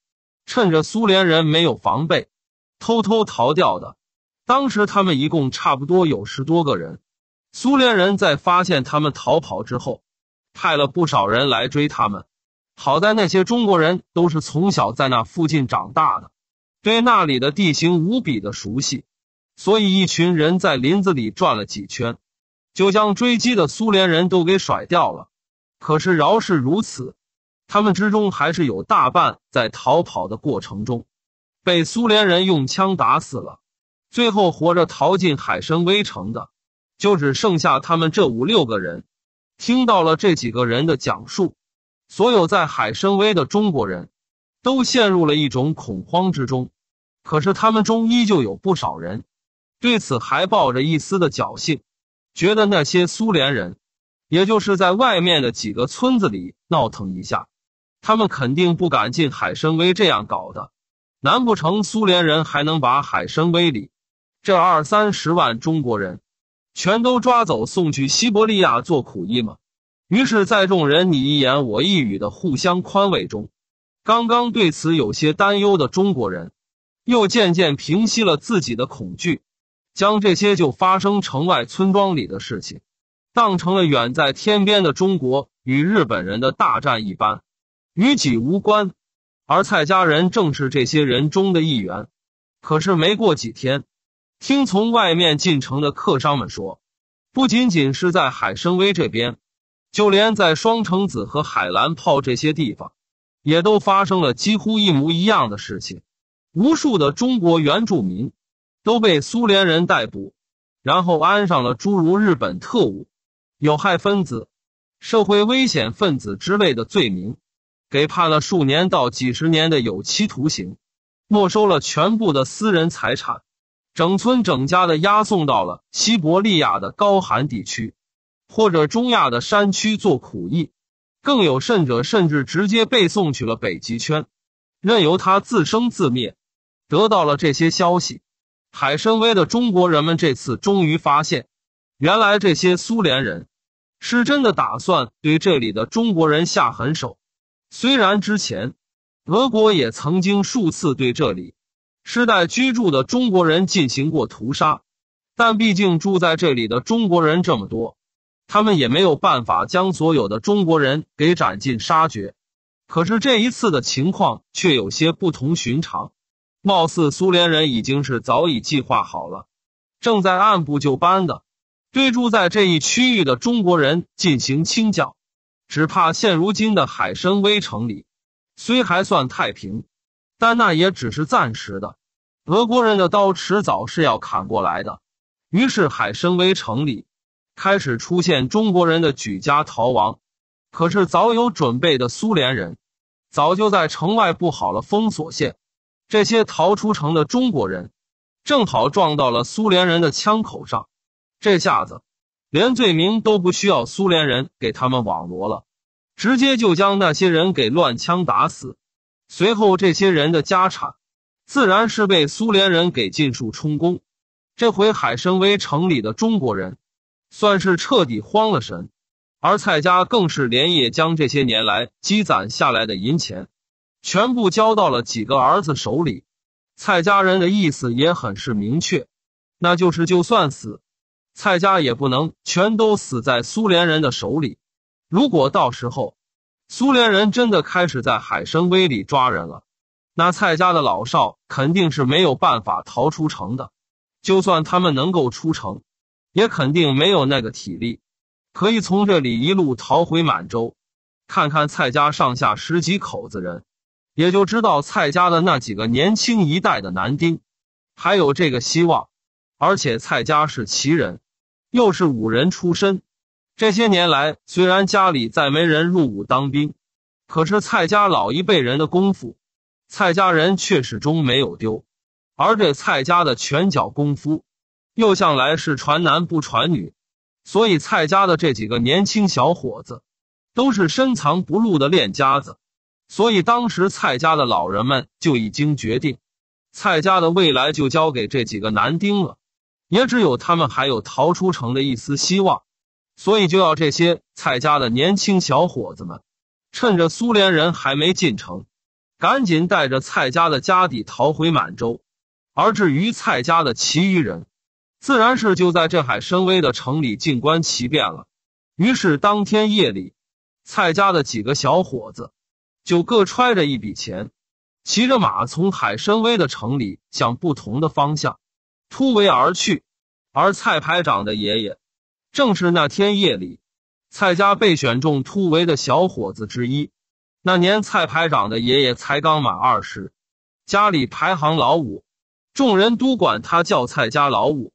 趁着苏联人没有防备，偷偷逃掉的。当时他们一共差不多有十多个人。苏联人在发现他们逃跑之后，派了不少人来追他们。好在那些中国人都是从小在那附近长大的，对那里的地形无比的熟悉，所以一群人在林子里转了几圈，就将追击的苏联人都给甩掉了。可是饶是如此。他们之中还是有大半在逃跑的过程中被苏联人用枪打死了。最后活着逃进海参崴城的，就只剩下他们这五六个人。听到了这几个人的讲述，所有在海参崴的中国人都陷入了一种恐慌之中。可是他们中依旧有不少人对此还抱着一丝的侥幸，觉得那些苏联人也就是在外面的几个村子里闹腾一下。他们肯定不敢进海参崴这样搞的，难不成苏联人还能把海参崴里这二三十万中国人全都抓走送去西伯利亚做苦役吗？于是，在众人你一言我一语的互相宽慰中，刚刚对此有些担忧的中国人，又渐渐平息了自己的恐惧，将这些就发生城外村庄里的事情，当成了远在天边的中国与日本人的大战一般。与己无关，而蔡家人正是这些人中的一员。可是没过几天，听从外面进城的客商们说，不仅仅是在海参崴这边，就连在双城子和海兰泡这些地方，也都发生了几乎一模一样的事情。无数的中国原住民都被苏联人逮捕，然后安上了诸如日本特务、有害分子、社会危险分子之类的罪名。给判了数年到几十年的有期徒刑，没收了全部的私人财产，整村整家的押送到了西伯利亚的高寒地区，或者中亚的山区做苦役，更有甚者，甚至直接被送去了北极圈，任由他自生自灭。得到了这些消息，海参崴的中国人们这次终于发现，原来这些苏联人是真的打算对这里的中国人下狠手。虽然之前，俄国也曾经数次对这里世代居住的中国人进行过屠杀，但毕竟住在这里的中国人这么多，他们也没有办法将所有的中国人给斩尽杀绝。可是这一次的情况却有些不同寻常，貌似苏联人已经是早已计划好了，正在按部就班的对住在这一区域的中国人进行清剿。只怕现如今的海参崴城里，虽还算太平，但那也只是暂时的。俄国人的刀迟早是要砍过来的。于是海参崴城里开始出现中国人的举家逃亡。可是早有准备的苏联人，早就在城外布好了封锁线。这些逃出城的中国人，正好撞到了苏联人的枪口上。这下子。连罪名都不需要苏联人给他们网罗了，直接就将那些人给乱枪打死。随后，这些人的家产，自然是被苏联人给尽数充公。这回海参崴城里的中国人，算是彻底慌了神。而蔡家更是连夜将这些年来积攒下来的银钱，全部交到了几个儿子手里。蔡家人的意思也很是明确，那就是就算死。蔡家也不能全都死在苏联人的手里。如果到时候，苏联人真的开始在海参崴里抓人了，那蔡家的老少肯定是没有办法逃出城的。就算他们能够出城，也肯定没有那个体力，可以从这里一路逃回满洲。看看蔡家上下十几口子人，也就知道蔡家的那几个年轻一代的男丁，还有这个希望。而且蔡家是旗人。又是武人出身，这些年来虽然家里再没人入伍当兵，可是蔡家老一辈人的功夫，蔡家人却始终没有丢。而这蔡家的拳脚功夫，又向来是传男不传女，所以蔡家的这几个年轻小伙子，都是深藏不露的练家子。所以当时蔡家的老人们就已经决定，蔡家的未来就交给这几个男丁了。也只有他们还有逃出城的一丝希望，所以就要这些蔡家的年轻小伙子们，趁着苏联人还没进城，赶紧带着蔡家的家底逃回满洲。而至于蔡家的其余人，自然是就在这海参威的城里静观其变了。于是当天夜里，蔡家的几个小伙子就各揣着一笔钱，骑着马从海参崴的城里向不同的方向。突围而去，而蔡排长的爷爷，正是那天夜里蔡家被选中突围的小伙子之一。那年蔡排长的爷爷才刚满二十，家里排行老五，众人都管他叫蔡家老五。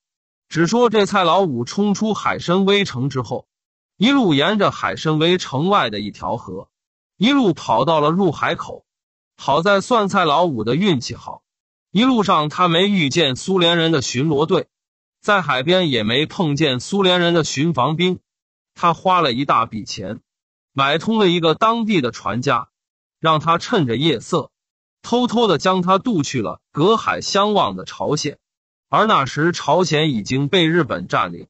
只说这蔡老五冲出海参崴城之后，一路沿着海参崴城外的一条河，一路跑到了入海口。好在算蔡老五的运气好。一路上，他没遇见苏联人的巡逻队，在海边也没碰见苏联人的巡防兵。他花了一大笔钱，买通了一个当地的船家，让他趁着夜色，偷偷的将他渡去了隔海相望的朝鲜。而那时，朝鲜已经被日本占领。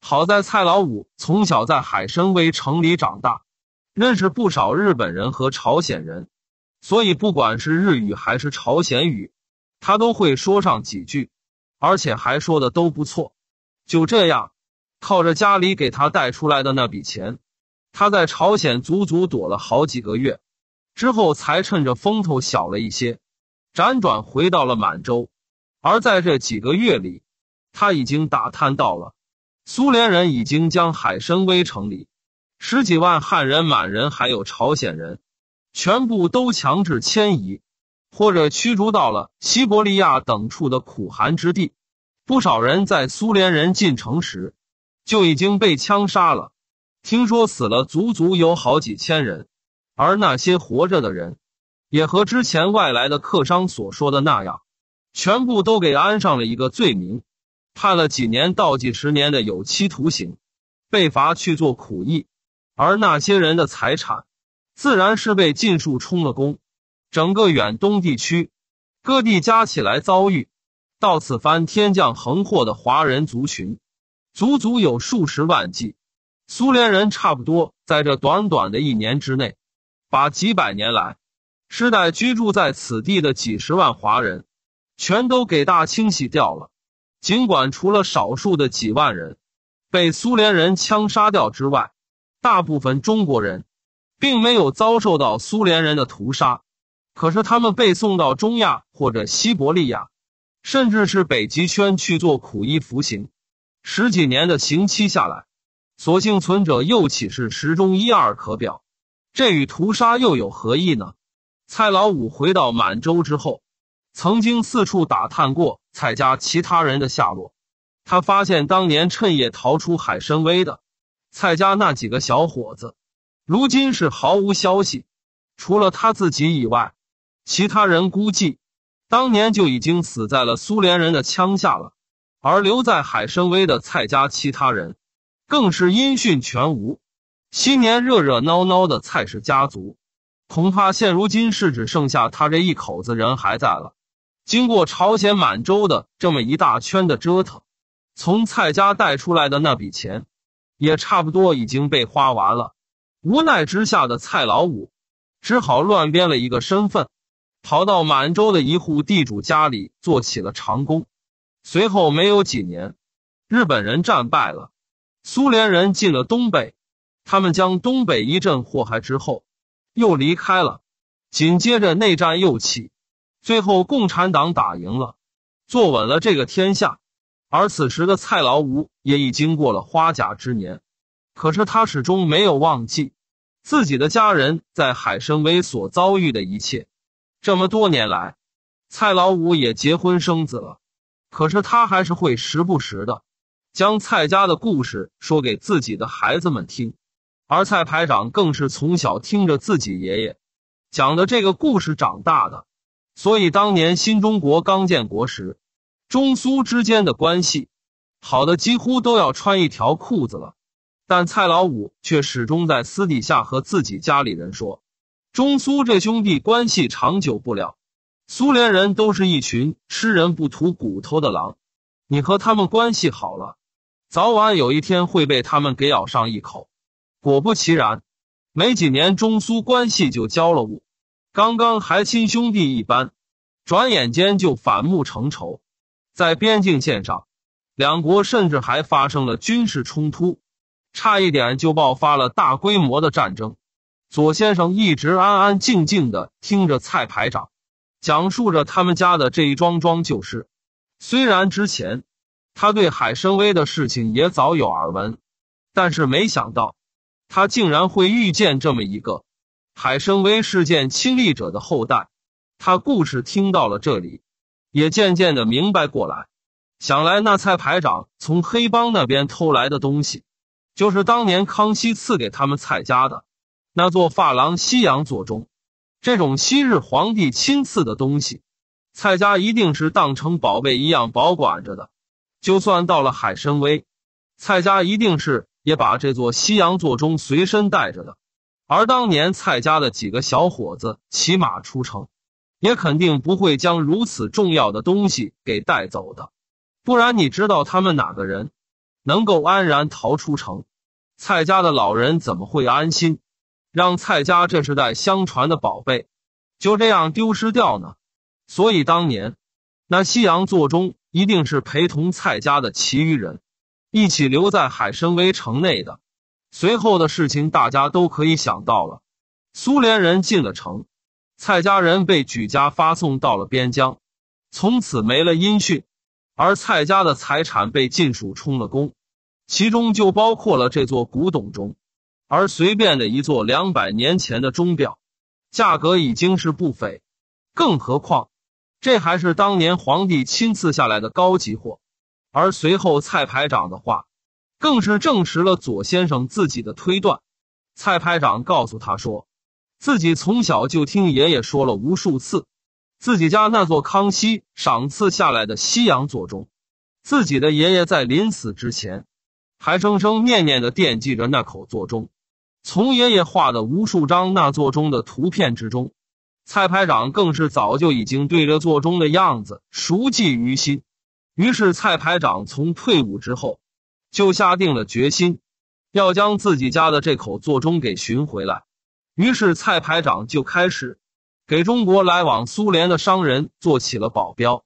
好在蔡老五从小在海参崴城里长大，认识不少日本人和朝鲜人，所以不管是日语还是朝鲜语。他都会说上几句，而且还说的都不错。就这样，靠着家里给他带出来的那笔钱，他在朝鲜足足躲了好几个月，之后才趁着风头小了一些，辗转回到了满洲。而在这几个月里，他已经打探到了，苏联人已经将海参崴城里十几万汉人、满人还有朝鲜人，全部都强制迁移。或者驱逐到了西伯利亚等处的苦寒之地，不少人在苏联人进城时就已经被枪杀了。听说死了足足有好几千人，而那些活着的人，也和之前外来的客商所说的那样，全部都给安上了一个罪名，判了几年到几十年的有期徒刑，被罚去做苦役，而那些人的财产，自然是被尽数充了公。整个远东地区，各地加起来遭遇到此番天降横祸的华人族群，足足有数十万计。苏联人差不多在这短短的一年之内，把几百年来世代居住在此地的几十万华人，全都给大清洗掉了。尽管除了少数的几万人被苏联人枪杀掉之外，大部分中国人并没有遭受到苏联人的屠杀。可是他们被送到中亚或者西伯利亚，甚至是北极圈去做苦役服刑，十几年的刑期下来，所幸存者又岂是十中一二可表？这与屠杀又有何异呢？蔡老五回到满洲之后，曾经四处打探过蔡家其他人的下落，他发现当年趁夜逃出海参崴的蔡家那几个小伙子，如今是毫无消息，除了他自己以外。其他人估计，当年就已经死在了苏联人的枪下了。而留在海参崴的蔡家其他人，更是音讯全无。新年热热闹闹的蔡氏家族，恐怕现如今是只剩下他这一口子人还在了。经过朝鲜、满洲的这么一大圈的折腾，从蔡家带出来的那笔钱，也差不多已经被花完了。无奈之下的蔡老五，只好乱编了一个身份。逃到满洲的一户地主家里做起了长工，随后没有几年，日本人战败了，苏联人进了东北，他们将东北一阵祸害之后，又离开了。紧接着内战又起，最后共产党打赢了，坐稳了这个天下。而此时的蔡老五也已经过了花甲之年，可是他始终没有忘记自己的家人在海参崴所遭遇的一切。这么多年来，蔡老五也结婚生子了，可是他还是会时不时的将蔡家的故事说给自己的孩子们听。而蔡排长更是从小听着自己爷爷讲的这个故事长大的，所以当年新中国刚建国时，中苏之间的关系好的几乎都要穿一条裤子了，但蔡老五却始终在私底下和自己家里人说。中苏这兄弟关系长久不了，苏联人都是一群吃人不吐骨头的狼，你和他们关系好了，早晚有一天会被他们给咬上一口。果不其然，没几年中苏关系就交了恶，刚刚还亲兄弟一般，转眼间就反目成仇，在边境线上，两国甚至还发生了军事冲突，差一点就爆发了大规模的战争。左先生一直安安静静的听着蔡排长讲述着他们家的这一桩桩旧事。虽然之前他对海参崴的事情也早有耳闻，但是没想到他竟然会遇见这么一个海参崴事件亲历者的后代。他故事听到了这里，也渐渐的明白过来。想来那蔡排长从黑帮那边偷来的东西，就是当年康熙赐给他们蔡家的。那座发廊西洋座钟，这种昔日皇帝亲赐的东西，蔡家一定是当成宝贝一样保管着的。就算到了海参崴，蔡家一定是也把这座西洋座钟随身带着的。而当年蔡家的几个小伙子骑马出城，也肯定不会将如此重要的东西给带走的。不然，你知道他们哪个人能够安然逃出城？蔡家的老人怎么会安心？让蔡家这世代相传的宝贝就这样丢失掉呢？所以当年那西洋座钟一定是陪同蔡家的其余人一起留在海参崴城内的。随后的事情大家都可以想到了：苏联人进了城，蔡家人被举家发送到了边疆，从此没了音讯，而蔡家的财产被尽数充了公，其中就包括了这座古董钟。而随便的一座两百年前的钟表，价格已经是不菲，更何况这还是当年皇帝亲赐下来的高级货。而随后蔡排长的话，更是证实了左先生自己的推断。蔡排长告诉他说，自己从小就听爷爷说了无数次，自己家那座康熙赏赐下来的西洋座钟，自己的爷爷在临死之前，还生生念念的惦记着那口座钟。从爷爷画的无数张那座钟的图片之中，蔡排长更是早就已经对着座钟的样子熟记于心。于是，蔡排长从退伍之后就下定了决心，要将自己家的这口座钟给寻回来。于是，蔡排长就开始给中国来往苏联的商人做起了保镖。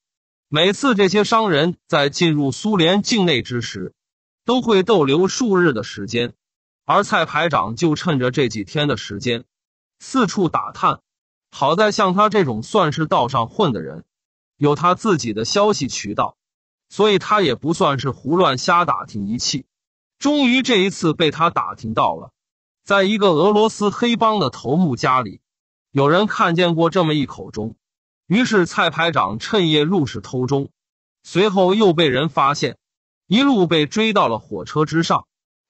每次这些商人在进入苏联境内之时，都会逗留数日的时间。而蔡排长就趁着这几天的时间，四处打探。好在像他这种算是道上混的人，有他自己的消息渠道，所以他也不算是胡乱瞎打听一气。终于这一次被他打听到了，在一个俄罗斯黑帮的头目家里，有人看见过这么一口钟。于是蔡排长趁夜入室偷钟，随后又被人发现，一路被追到了火车之上。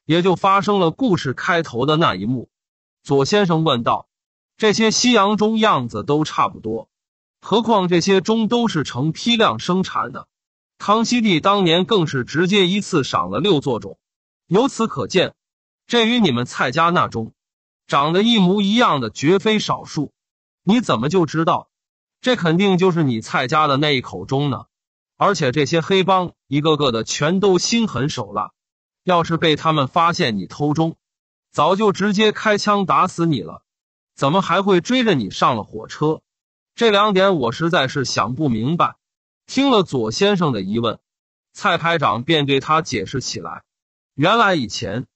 也就发生了故事开头的那一幕。左先生问道：“这些西洋钟样子都差不多，何况这些钟都是成批量生产的。康熙帝当年更是直接一次赏了六座钟。由此可见，这与你们蔡家那钟长得一模一样的绝非少数。你怎么就知道这肯定就是你蔡家的那一口钟呢？而且这些黑帮一个个的全都心狠手辣。”要是被他们发现你偷钟，早就直接开枪打死你了。怎么还会追着你上了火车？这两点我实在是想不明白。听了左先生的疑问，蔡排长便对他解释起来。原来以前，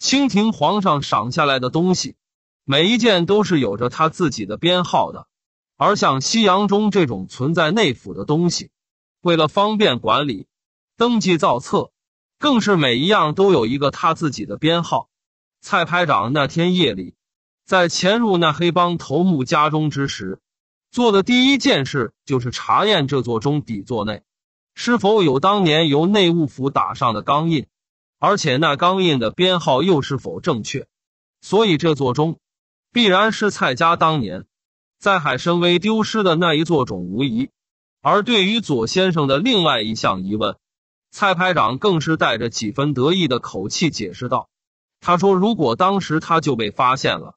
清廷皇上赏下来的东西，每一件都是有着他自己的编号的。而像西洋钟这种存在内府的东西，为了方便管理、登记造册。更是每一样都有一个他自己的编号。蔡排长那天夜里，在潜入那黑帮头目家中之时，做的第一件事就是查验这座钟底座内是否有当年由内务府打上的钢印，而且那钢印的编号又是否正确。所以这座钟，必然是蔡家当年在海参崴丢失的那一座钟无疑。而对于左先生的另外一项疑问。蔡排长更是带着几分得意的口气解释道：“他说，如果当时他就被发现了，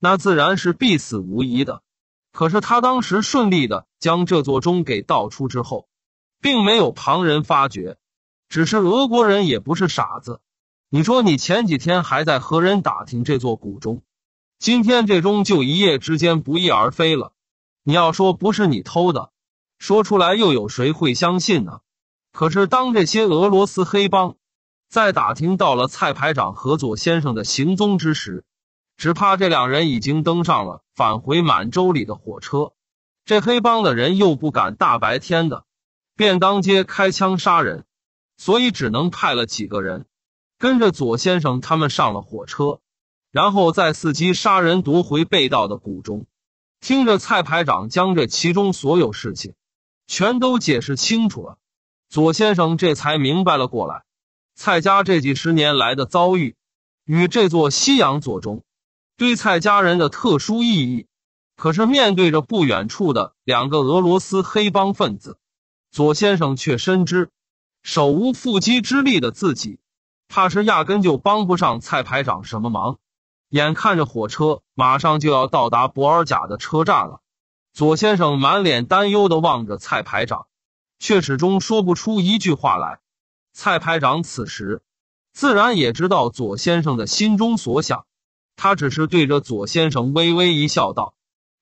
那自然是必死无疑的。可是他当时顺利的将这座钟给盗出之后，并没有旁人发觉。只是俄国人也不是傻子。你说，你前几天还在和人打听这座古钟，今天这钟就一夜之间不翼而飞了。你要说不是你偷的，说出来又有谁会相信呢？”可是，当这些俄罗斯黑帮在打听到了蔡排长和左先生的行踪之时，只怕这两人已经登上了返回满洲里的火车。这黑帮的人又不敢大白天的便当街开枪杀人，所以只能派了几个人跟着左先生他们上了火车，然后再伺机杀人夺回被盗的古钟。听着蔡排长将这其中所有事情全都解释清楚了。左先生这才明白了过来，蔡家这几十年来的遭遇，与这座西洋座中对蔡家人的特殊意义。可是面对着不远处的两个俄罗斯黑帮分子，左先生却深知手无缚鸡之力的自己，怕是压根就帮不上蔡排长什么忙。眼看着火车马上就要到达博尔贾的车站了，左先生满脸担忧的望着蔡排长。却始终说不出一句话来。蔡排长此时自然也知道左先生的心中所想，他只是对着左先生微微一笑，道：“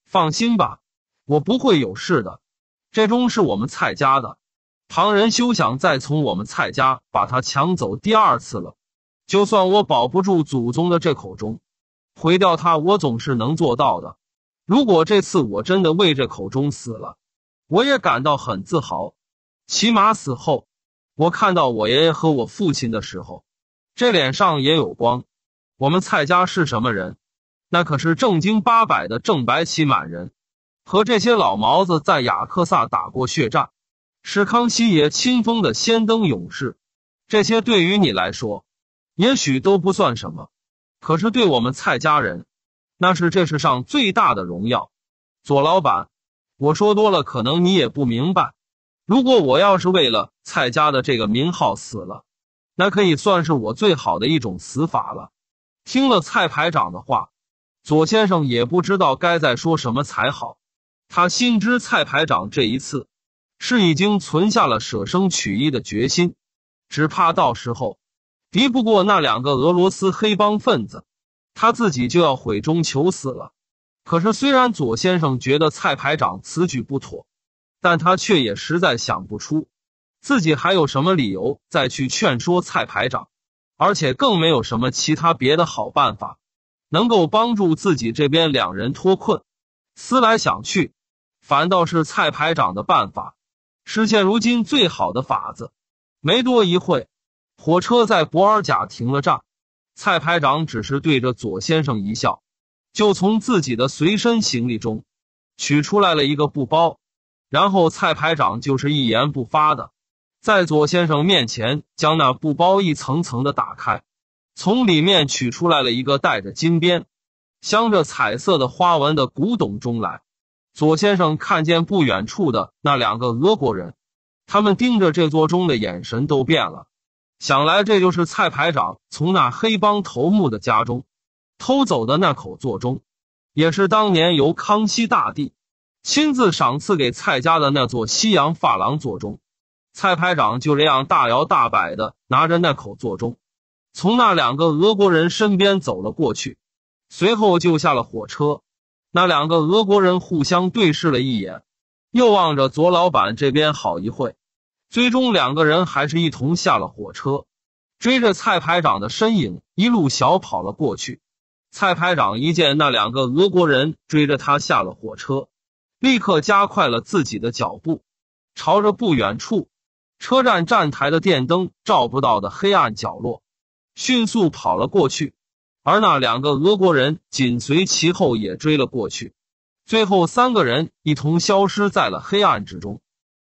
放心吧，我不会有事的。这钟是我们蔡家的，旁人休想再从我们蔡家把它抢走第二次了。就算我保不住祖宗的这口钟，毁掉它，我总是能做到的。如果这次我真的为这口钟死了，我也感到很自豪。”骑马死后，我看到我爷爷和我父亲的时候，这脸上也有光。我们蔡家是什么人？那可是正经八百的正白旗满人，和这些老毛子在雅克萨打过血战，是康熙爷亲封的先登勇士。这些对于你来说，也许都不算什么，可是对我们蔡家人，那是这世上最大的荣耀。左老板，我说多了，可能你也不明白。如果我要是为了蔡家的这个名号死了，那可以算是我最好的一种死法了。听了蔡排长的话，左先生也不知道该再说什么才好。他心知蔡排长这一次是已经存下了舍生取义的决心，只怕到时候敌不过那两个俄罗斯黑帮分子，他自己就要悔中求死了。可是虽然左先生觉得蔡排长此举不妥。但他却也实在想不出自己还有什么理由再去劝说蔡排长，而且更没有什么其他别的好办法能够帮助自己这边两人脱困。思来想去，反倒是蔡排长的办法是现如今最好的法子。没多一会，火车在博尔贾停了站，蔡排长只是对着左先生一笑，就从自己的随身行李中取出来了一个布包。然后蔡排长就是一言不发的，在左先生面前将那布包一层层的打开，从里面取出来了一个带着金边、镶着彩色的花纹的古董钟来。左先生看见不远处的那两个俄国人，他们盯着这座钟的眼神都变了。想来这就是蔡排长从那黑帮头目的家中偷走的那口座钟，也是当年由康熙大帝。亲自赏赐给蔡家的那座西洋发廊座钟，蔡排长就这样大摇大摆的拿着那口座钟，从那两个俄国人身边走了过去，随后就下了火车。那两个俄国人互相对视了一眼，又望着左老板这边好一会，最终两个人还是一同下了火车，追着蔡排长的身影一路小跑了过去。蔡排长一见那两个俄国人追着他下了火车。立刻加快了自己的脚步，朝着不远处车站站台的电灯照不到的黑暗角落迅速跑了过去。而那两个俄国人紧随其后也追了过去，最后三个人一同消失在了黑暗之中。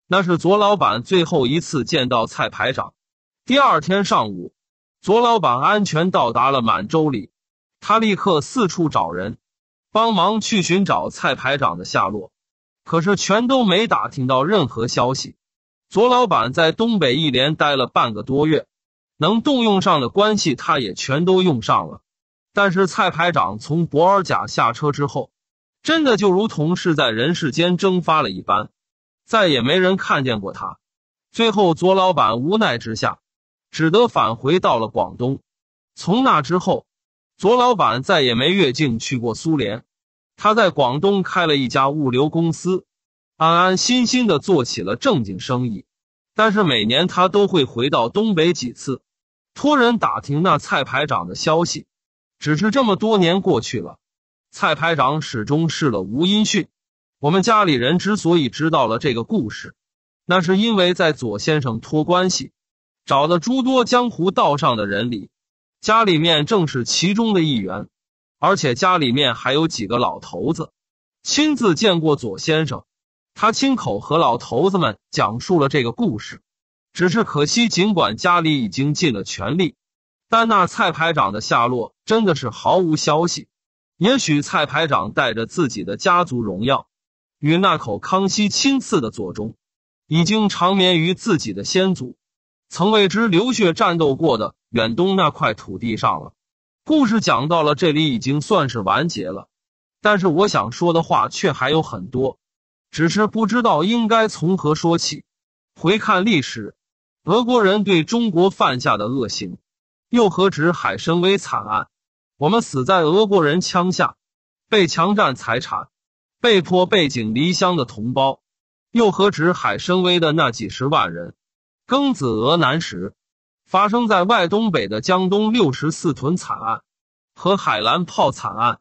那是左老板最后一次见到蔡排长。第二天上午，左老板安全到达了满洲里，他立刻四处找人帮忙去寻找蔡排长的下落。可是全都没打听到任何消息。左老板在东北一连待了半个多月，能动用上的关系他也全都用上了。但是蔡排长从博尔贾下车之后，真的就如同是在人世间蒸发了一般，再也没人看见过他。最后，左老板无奈之下，只得返回到了广东。从那之后，左老板再也没越境去过苏联。他在广东开了一家物流公司，安安心心的做起了正经生意。但是每年他都会回到东北几次，托人打听那蔡排长的消息。只是这么多年过去了，蔡排长始终是了无音讯。我们家里人之所以知道了这个故事，那是因为在左先生托关系找的诸多江湖道上的人里，家里面正是其中的一员。而且家里面还有几个老头子，亲自见过左先生，他亲口和老头子们讲述了这个故事。只是可惜，尽管家里已经尽了全力，但那蔡排长的下落真的是毫无消息。也许蔡排长带着自己的家族荣耀与那口康熙亲赐的左钟，已经长眠于自己的先祖曾为之流血战斗过的远东那块土地上了。故事讲到了这里，已经算是完结了，但是我想说的话却还有很多，只是不知道应该从何说起。回看历史，俄国人对中国犯下的恶行，又何止海参崴惨案？我们死在俄国人枪下，被强占财产，被迫背井离乡的同胞，又何止海参崴的那几十万人？庚子俄难时。发生在外东北的江东六十四屯惨案和海兰泡惨案，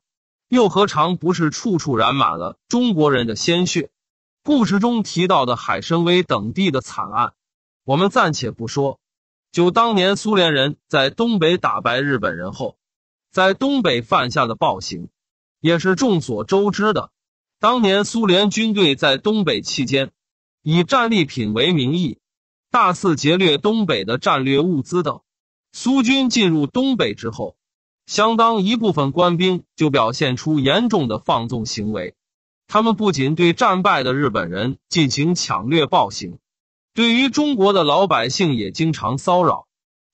又何尝不是处处染满了中国人的鲜血？故事中提到的海参崴等地的惨案，我们暂且不说。就当年苏联人在东北打败日本人后，在东北犯下的暴行，也是众所周知的。当年苏联军队在东北期间，以战利品为名义。大肆劫掠东北的战略物资等，苏军进入东北之后，相当一部分官兵就表现出严重的放纵行为。他们不仅对战败的日本人进行抢掠暴行，对于中国的老百姓也经常骚扰、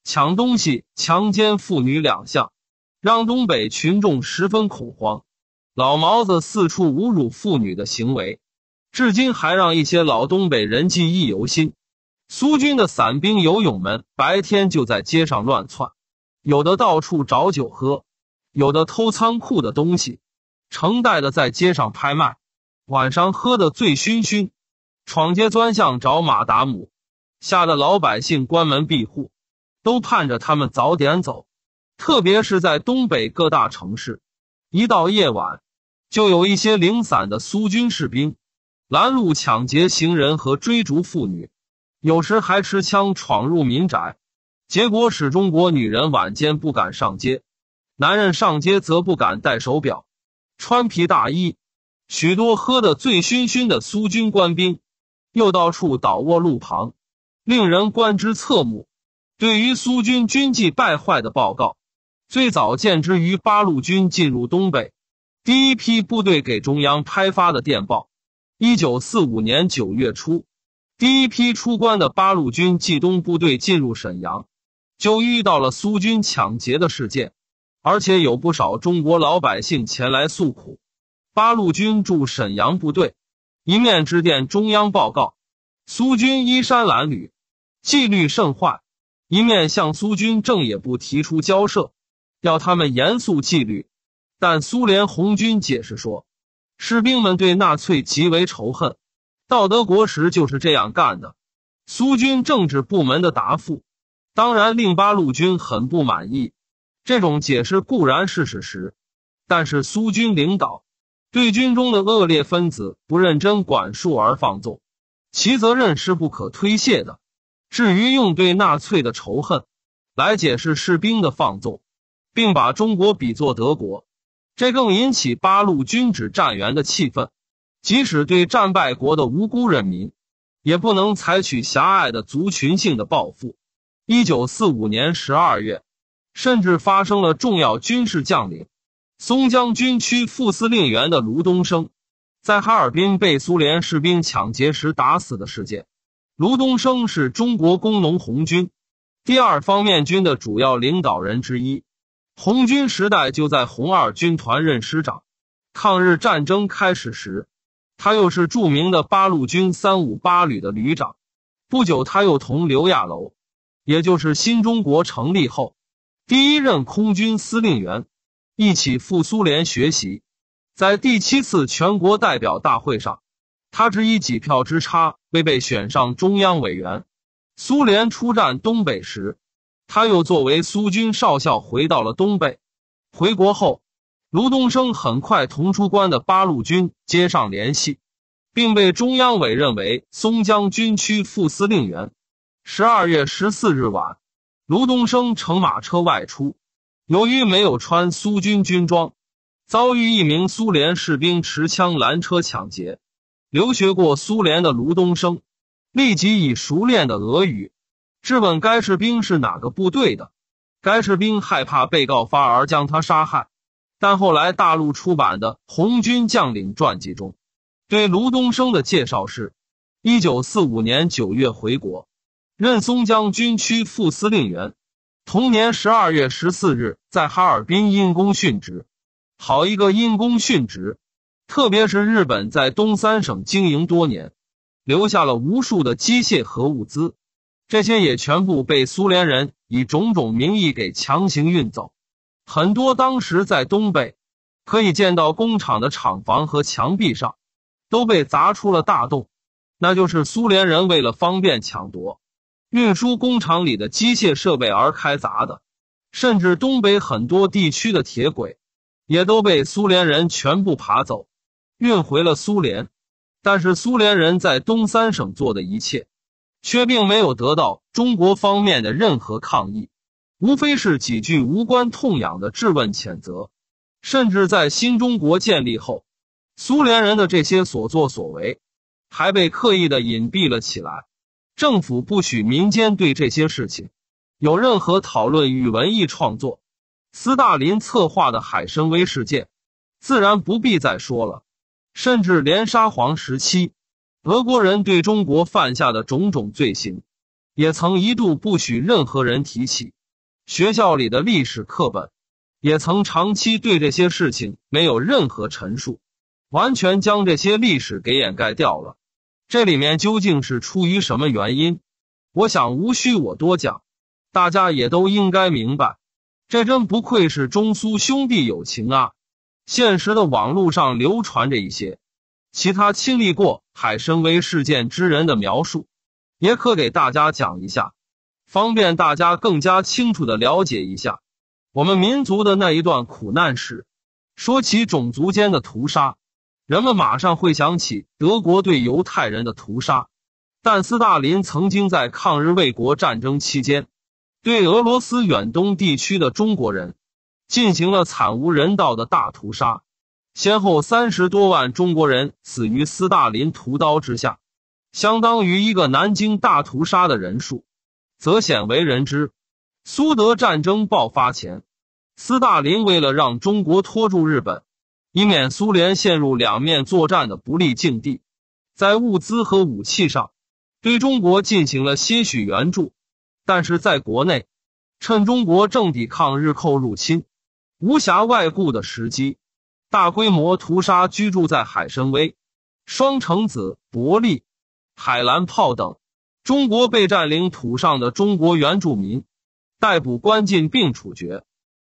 抢东西、强奸妇女两项，让东北群众十分恐慌。老毛子四处侮辱妇女的行为，至今还让一些老东北人记忆犹新。苏军的散兵、游勇们白天就在街上乱窜，有的到处找酒喝，有的偷仓库的东西，成袋的在街上拍卖。晚上喝得醉醺醺，闯街钻巷找马达姆，吓得老百姓关门闭户，都盼着他们早点走。特别是在东北各大城市，一到夜晚，就有一些零散的苏军士兵拦路抢劫行人和追逐妇女。有时还持枪闯入民宅，结果使中国女人晚间不敢上街，男人上街则不敢戴手表、穿皮大衣。许多喝得醉醺醺的苏军官兵又到处倒卧路旁，令人观之侧目。对于苏军军纪败坏的报告，最早见之于八路军进入东北第一批部队给中央拍发的电报。一九四五年九月初。第一批出关的八路军冀东部队进入沈阳，就遇到了苏军抢劫的事件，而且有不少中国老百姓前来诉苦。八路军驻沈阳部队一面致电中央报告，苏军衣衫褴褛，纪律甚坏；一面向苏军政冶部提出交涉，要他们严肃纪律。但苏联红军解释说，士兵们对纳粹极为仇恨。到德国时就是这样干的。苏军政治部门的答复，当然令八路军很不满意。这种解释固然是事实，但是苏军领导对军中的恶劣分子不认真管束而放纵，其责任是不可推卸的。至于用对纳粹的仇恨来解释士兵的放纵，并把中国比作德国，这更引起八路军指战员的气愤。即使对战败国的无辜人民，也不能采取狭隘的族群性的报复。一九四五年十二月，甚至发生了重要军事将领、松江军区副司令员的卢东升在哈尔滨被苏联士兵抢劫时打死的事件。卢东升是中国工农红军第二方面军的主要领导人之一，红军时代就在红二军团任师长，抗日战争开始时。他又是著名的八路军三五八旅的旅长，不久他又同刘亚楼，也就是新中国成立后第一任空军司令员一起赴苏联学习。在第七次全国代表大会上，他只以几票之差未被选上中央委员。苏联出战东北时，他又作为苏军少校回到了东北。回国后。卢东升很快同出关的八路军接上联系，并被中央委任为松江军区副司令员。十二月十四日晚，卢东升乘马车外出，由于没有穿苏军军装，遭遇一名苏联士兵持枪拦车抢劫。留学过苏联的卢东升立即以熟练的俄语质问该士兵是哪个部队的，该士兵害怕被告发而将他杀害。但后来大陆出版的《红军将领传记》中，对卢东升的介绍是：一九四五年九月回国，任松江军区副司令员。同年十二月十四日，在哈尔滨因公殉职。好一个因公殉职！特别是日本在东三省经营多年，留下了无数的机械和物资，这些也全部被苏联人以种种名义给强行运走。很多当时在东北，可以见到工厂的厂房和墙壁上都被砸出了大洞，那就是苏联人为了方便抢夺运输工厂里的机械设备而开砸的。甚至东北很多地区的铁轨，也都被苏联人全部爬走，运回了苏联。但是苏联人在东三省做的一切，却并没有得到中国方面的任何抗议。无非是几句无关痛痒的质问、谴责，甚至在新中国建立后，苏联人的这些所作所为还被刻意的隐蔽了起来，政府不许民间对这些事情有任何讨论与文艺创作。斯大林策划的海参崴事件，自然不必再说了，甚至连沙皇时期，俄国人对中国犯下的种种罪行，也曾一度不许任何人提起。学校里的历史课本，也曾长期对这些事情没有任何陈述，完全将这些历史给掩盖掉了。这里面究竟是出于什么原因？我想无需我多讲，大家也都应该明白。这真不愧是中苏兄弟友情啊！现实的网络上流传着一些其他亲历过海参崴事件之人的描述，也可给大家讲一下。方便大家更加清楚的了解一下我们民族的那一段苦难史。说起种族间的屠杀，人们马上会想起德国对犹太人的屠杀，但斯大林曾经在抗日卫国战争期间对俄罗斯远东地区的中国人进行了惨无人道的大屠杀，先后三十多万中国人死于斯大林屠刀之下，相当于一个南京大屠杀的人数。则鲜为人知。苏德战争爆发前，斯大林为了让中国拖住日本，以免苏联陷入两面作战的不利境地，在物资和武器上对中国进行了些许援助。但是在国内，趁中国正抵抗日寇入侵、无暇外顾的时机，大规模屠杀居住在海参崴、双城子、伯利、海兰炮等。中国被占领土上的中国原住民，逮捕、关禁并处决，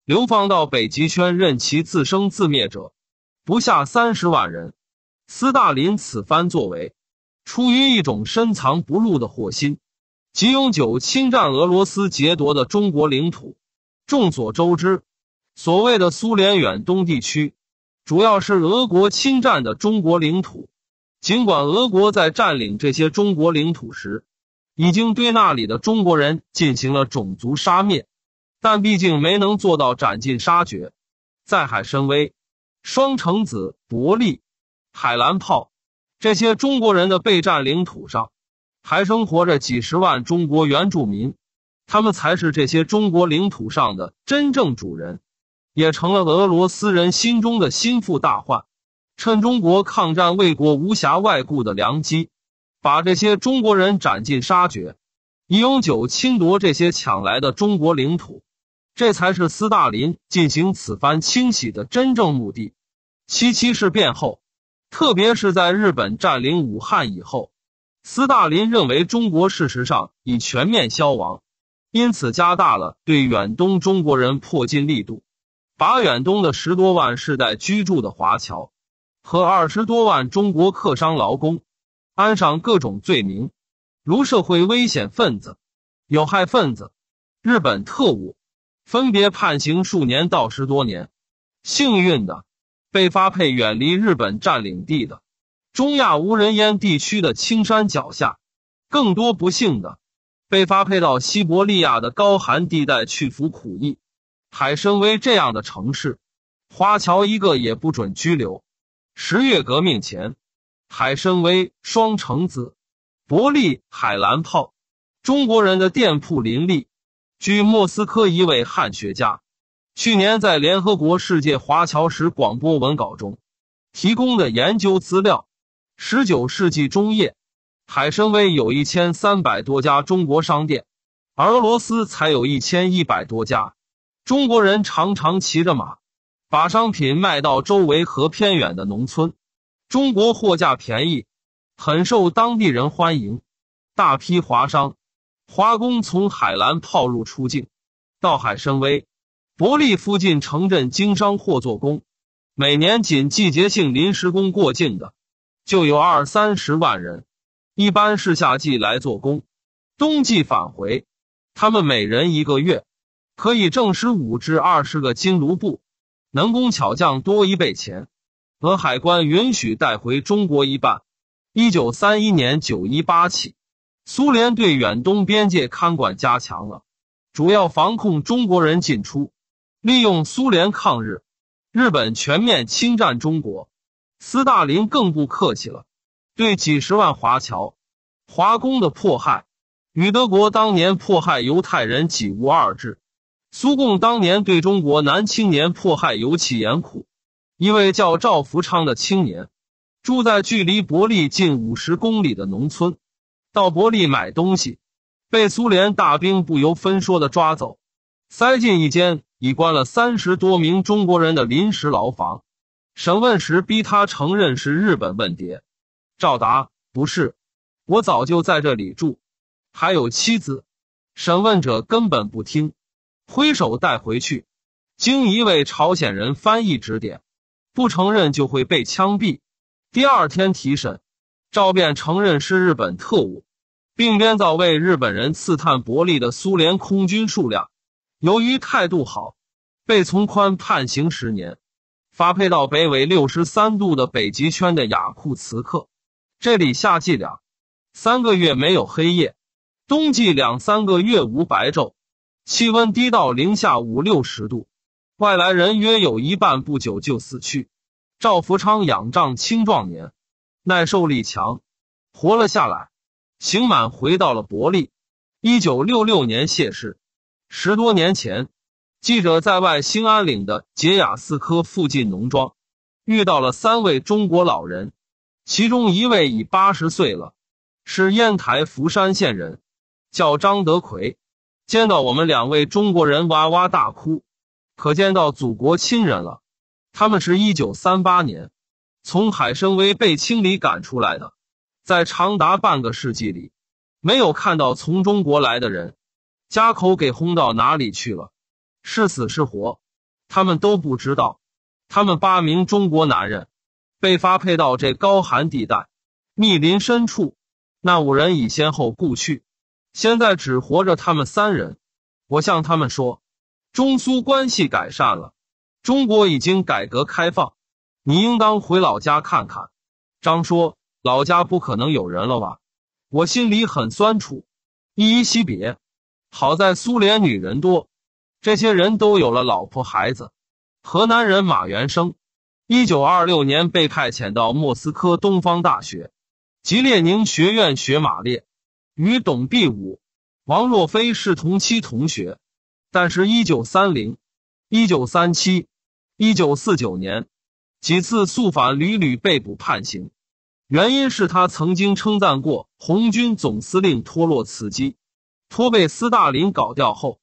流放到北极圈任其自生自灭者，不下三十万人。斯大林此番作为，出于一种深藏不露的祸心，即永久侵占俄罗斯劫夺的中国领土。众所周知，所谓的苏联远东地区，主要是俄国侵占的中国领土。尽管俄国在占领这些中国领土时，已经对那里的中国人进行了种族杀灭，但毕竟没能做到斩尽杀绝。在海参崴、双城子、伯利、海兰炮这些中国人的备战领土上，还生活着几十万中国原住民，他们才是这些中国领土上的真正主人，也成了俄罗斯人心中的心腹大患。趁中国抗战为国无暇外顾的良机。把这些中国人斩尽杀绝，以永久侵夺这些抢来的中国领土，这才是斯大林进行此番清洗的真正目的。七七事变后，特别是在日本占领武汉以后，斯大林认为中国事实上已全面消亡，因此加大了对远东中国人迫近力度，把远东的十多万世代居住的华侨和二十多万中国客商劳工。安上各种罪名，如社会危险分子、有害分子、日本特务，分别判刑数年到十多年。幸运的被发配远离日本占领地的中亚无人烟地区的青山脚下，更多不幸的被发配到西伯利亚的高寒地带去服苦役。海参崴这样的城市，华侨一个也不准拘留。十月革命前。海参崴双城子，伯利海蓝炮，中国人的店铺林立。据莫斯科一位汉学家去年在联合国世界华侨史广播文稿中提供的研究资料，十九世纪中叶，海参崴有一千三百多家中国商店，而俄罗斯才有一千一百多家。中国人常常骑着马，把商品卖到周围和偏远的农村。中国货价便宜，很受当地人欢迎。大批华商、华工从海南炮入出境，到海参崴、伯利附近城镇经商或做工。每年仅季节性临时工过境的就有二三十万人，一般是夏季来做工，冬季返回。他们每人一个月可以挣十五至二十个金卢布，能工巧匠多一倍钱。俄海关允许带回中国一半。一九三一年九一八起，苏联对远东边界看管加强了，主要防控中国人进出。利用苏联抗日，日本全面侵占中国，斯大林更不客气了，对几十万华侨、华工的迫害，与德国当年迫害犹太人几无二致。苏共当年对中国男青年迫害尤其严酷。一位叫赵福昌的青年，住在距离伯利近五十公里的农村，到伯利买东西，被苏联大兵不由分说的抓走，塞进一间已关了三十多名中国人的临时牢房。审问时，逼他承认是日本问谍。赵达不是，我早就在这里住，还有妻子。”审问者根本不听，挥手带回去。经一位朝鲜人翻译指点。不承认就会被枪毙。第二天提审，赵便承认是日本特务，并编造为日本人刺探伯利的苏联空军数量。由于态度好，被从宽判刑十年，发配到北纬六十三度的北极圈的雅库茨克。这里夏季两三个月没有黑夜，冬季两三个月无白昼，气温低到零下五六十度。外来人约有一半不久就死去。赵福昌仰仗青壮年，耐受力强，活了下来，刑满回到了伯利。一九六六年谢世。十多年前，记者在外兴安岭的杰雅斯科附近农庄遇到了三位中国老人，其中一位已八十岁了，是烟台福山县人，叫张德奎。见到我们两位中国人，哇哇大哭。可见到祖国亲人了，他们是一九三八年从海参崴被清理赶出来的，在长达半个世纪里，没有看到从中国来的人，家口给轰到哪里去了？是死是活，他们都不知道。他们八名中国男人被发配到这高寒地带、密林深处，那五人已先后故去，现在只活着他们三人。我向他们说。中苏关系改善了，中国已经改革开放，你应当回老家看看。张说：“老家不可能有人了吧？”我心里很酸楚，依依惜别。好在苏联女人多，这些人都有了老婆孩子。河南人马元生，一九二六年被派遣到莫斯科东方大学，吉列宁学院学马列，与董必武、王若飞是同期同学。但是，一九三零、一九三七、一九四九年几次诉反，屡屡被捕判刑。原因是他曾经称赞过红军总司令托洛茨基。托被斯大林搞掉后，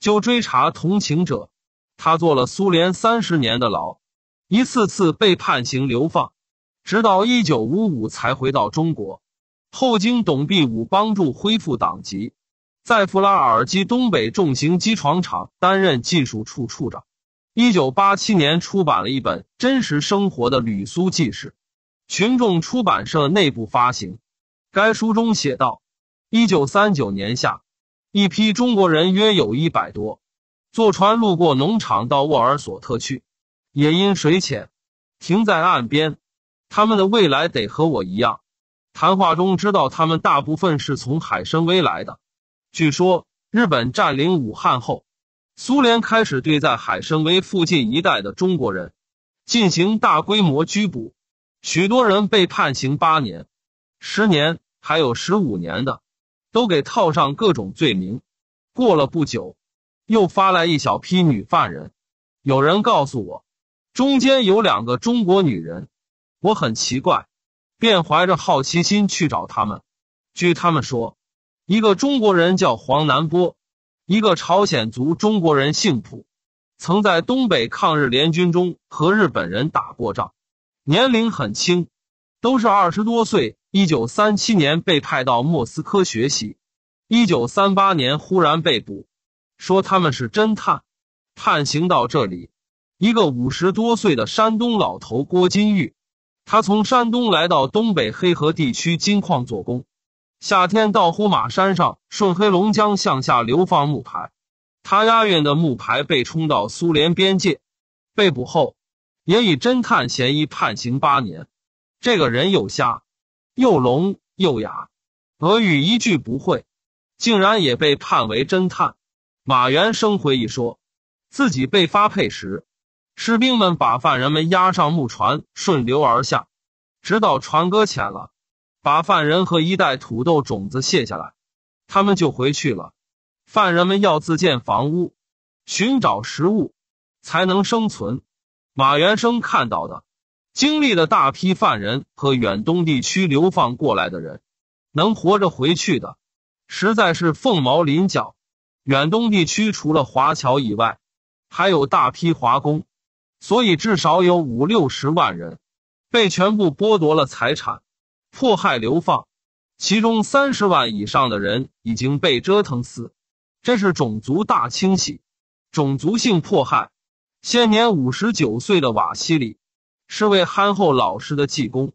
就追查同情者。他坐了苏联三十年的牢，一次次被判刑流放，直到一九五五才回到中国。后经董必武帮助恢复党籍。在弗拉尔基东北重型机床厂担任技术处处长。一九八七年出版了一本真实生活的旅苏纪事，群众出版社内部发行。该书中写道：一九三九年夏，一批中国人约有一百多，坐船路过农场到沃尔索特去，也因水浅停在岸边。他们的未来得和我一样。谈话中知道他们大部分是从海参崴来的。据说日本占领武汉后，苏联开始对在海参崴附近一带的中国人进行大规模拘捕，许多人被判刑八年、十年，还有十五年的，都给套上各种罪名。过了不久，又发来一小批女犯人，有人告诉我，中间有两个中国女人，我很奇怪，便怀着好奇心去找他们。据他们说。一个中国人叫黄南波，一个朝鲜族中国人姓朴，曾在东北抗日联军中和日本人打过仗，年龄很轻，都是二十多岁。一九三七年被派到莫斯科学习，一九三八年忽然被捕，说他们是侦探，判刑到这里。一个五十多岁的山东老头郭金玉，他从山东来到东北黑河地区金矿做工。夏天到呼玛山上，顺黑龙江向下流放木牌。他押运的木牌被冲到苏联边界，被捕后也以侦探嫌疑判刑八年。这个人又瞎又聋又哑，俄语一句不会，竟然也被判为侦探。马元生回忆说，自己被发配时，士兵们把犯人们押上木船，顺流而下，直到船搁浅了。把犯人和一袋土豆种子卸下来，他们就回去了。犯人们要自建房屋，寻找食物，才能生存。马元生看到的，经历了大批犯人和远东地区流放过来的人，能活着回去的，实在是凤毛麟角。远东地区除了华侨以外，还有大批华工，所以至少有五六十万人，被全部剥夺了财产。迫害流放，其中三十万以上的人已经被折腾死，这是种族大清洗、种族性迫害。现年五十九岁的瓦西里是位憨厚老实的技工，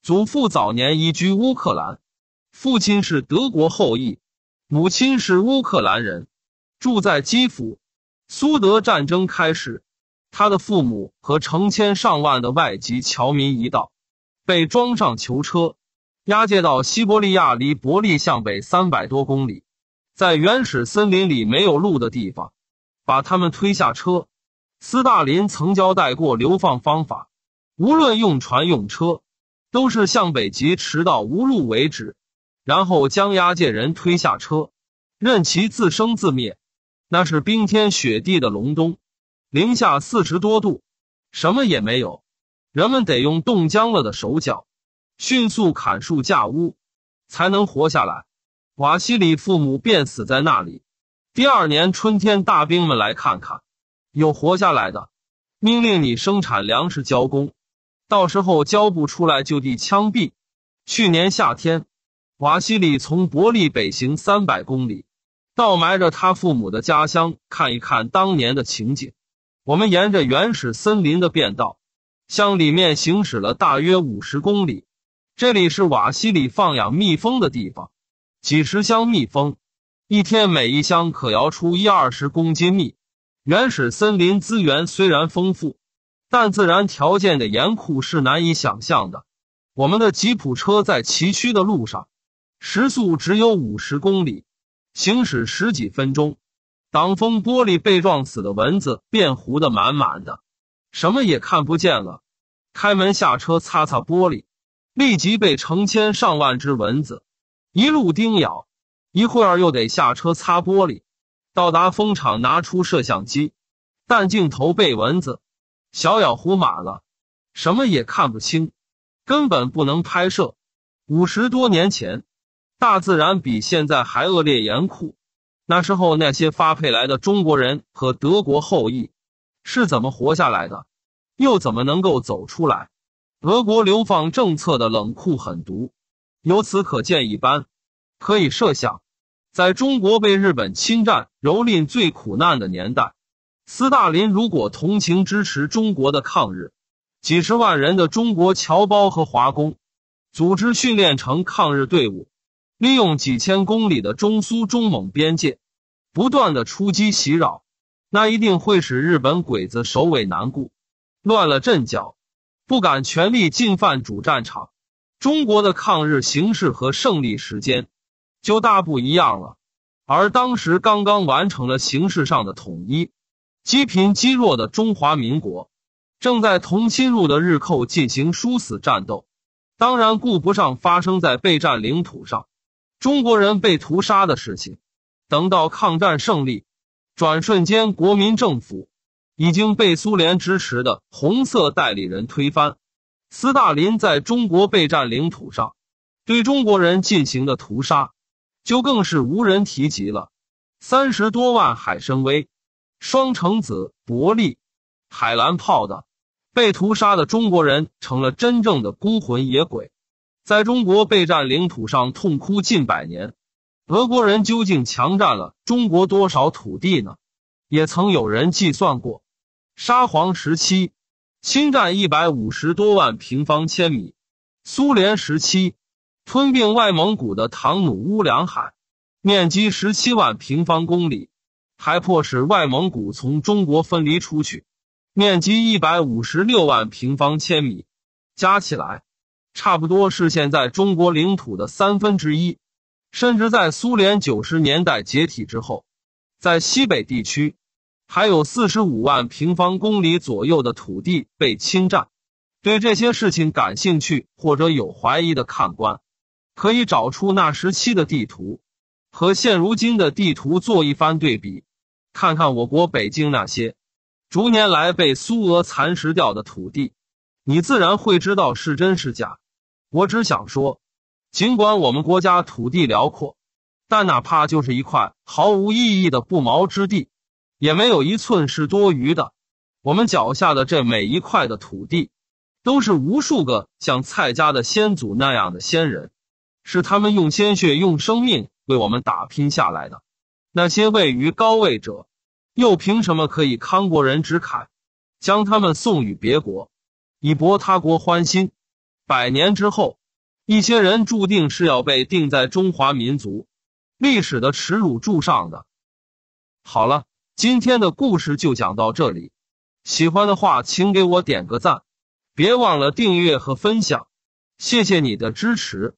祖父早年移居乌克兰，父亲是德国后裔，母亲是乌克兰人，住在基辅。苏德战争开始，他的父母和成千上万的外籍侨民一道被装上囚车。押解到西伯利亚，离伯利向北三百多公里，在原始森林里没有路的地方，把他们推下车。斯大林曾交代过流放方法，无论用船用车，都是向北极驰到无路为止，然后将押解人推下车，任其自生自灭。那是冰天雪地的隆冬，零下四十多度，什么也没有，人们得用冻僵了的手脚。迅速砍树架屋，才能活下来。瓦西里父母便死在那里。第二年春天，大兵们来看看，有活下来的，命令你生产粮食交工，到时候交不出来就地枪毙。去年夏天，瓦西里从伯利北行三百公里，到埋着他父母的家乡看一看当年的情景。我们沿着原始森林的便道，向里面行驶了大约五十公里。这里是瓦西里放养蜜蜂的地方，几十箱蜜蜂，一天每一箱可摇出一二十公斤蜜。原始森林资源虽然丰富，但自然条件的严酷是难以想象的。我们的吉普车在崎岖的路上，时速只有五十公里，行驶十几分钟，挡风玻璃被撞死的蚊子便糊得满满的，什么也看不见了。开门下车，擦擦玻璃。立即被成千上万只蚊子一路叮咬，一会儿又得下车擦玻璃。到达蜂场，拿出摄像机，但镜头被蚊子小咬糊满了，什么也看不清，根本不能拍摄。五十多年前，大自然比现在还恶劣严酷。那时候那些发配来的中国人和德国后裔是怎么活下来的？又怎么能够走出来？俄国流放政策的冷酷狠毒，由此可见一斑。可以设想，在中国被日本侵占、蹂躏最苦难的年代，斯大林如果同情支持中国的抗日，几十万人的中国侨胞和华工，组织训练成抗日队伍，利用几千公里的中苏中蒙边界，不断的出击袭扰，那一定会使日本鬼子首尾难顾，乱了阵脚。不敢全力进犯主战场，中国的抗日形势和胜利时间就大不一样了。而当时刚刚完成了形式上的统一，积贫积弱的中华民国正在同侵入的日寇进行殊死战斗，当然顾不上发生在备战领土上中国人被屠杀的事情。等到抗战胜利，转瞬间国民政府。已经被苏联支持的红色代理人推翻，斯大林在中国备战领土上对中国人进行的屠杀，就更是无人提及了。三十多万海参崴、双城子、伯利、海兰泡的被屠杀的中国人成了真正的孤魂野鬼，在中国备战领土上痛哭近百年。俄国人究竟强占了中国多少土地呢？也曾有人计算过。沙皇时期侵占一百五十多万平方千米，苏联时期吞并外蒙古的唐努乌梁海，面积十七万平方公里，还迫使外蒙古从中国分离出去，面积一百五十六万平方千米，加起来差不多是现在中国领土的三分之一，甚至在苏联九十年代解体之后，在西北地区。还有四十五万平方公里左右的土地被侵占。对这些事情感兴趣或者有怀疑的看官，可以找出那时期的地图和现如今的地图做一番对比，看看我国北京那些，逐年来被苏俄蚕食掉的土地，你自然会知道是真是假。我只想说，尽管我们国家土地辽阔，但哪怕就是一块毫无意义的不毛之地。也没有一寸是多余的。我们脚下的这每一块的土地，都是无数个像蔡家的先祖那样的先人，是他们用鲜血、用生命为我们打拼下来的。那些位于高位者，又凭什么可以康国人之慨，将他们送与别国，以博他国欢心？百年之后，一些人注定是要被钉在中华民族历史的耻辱柱上的。好了。今天的故事就讲到这里，喜欢的话请给我点个赞，别忘了订阅和分享，谢谢你的支持。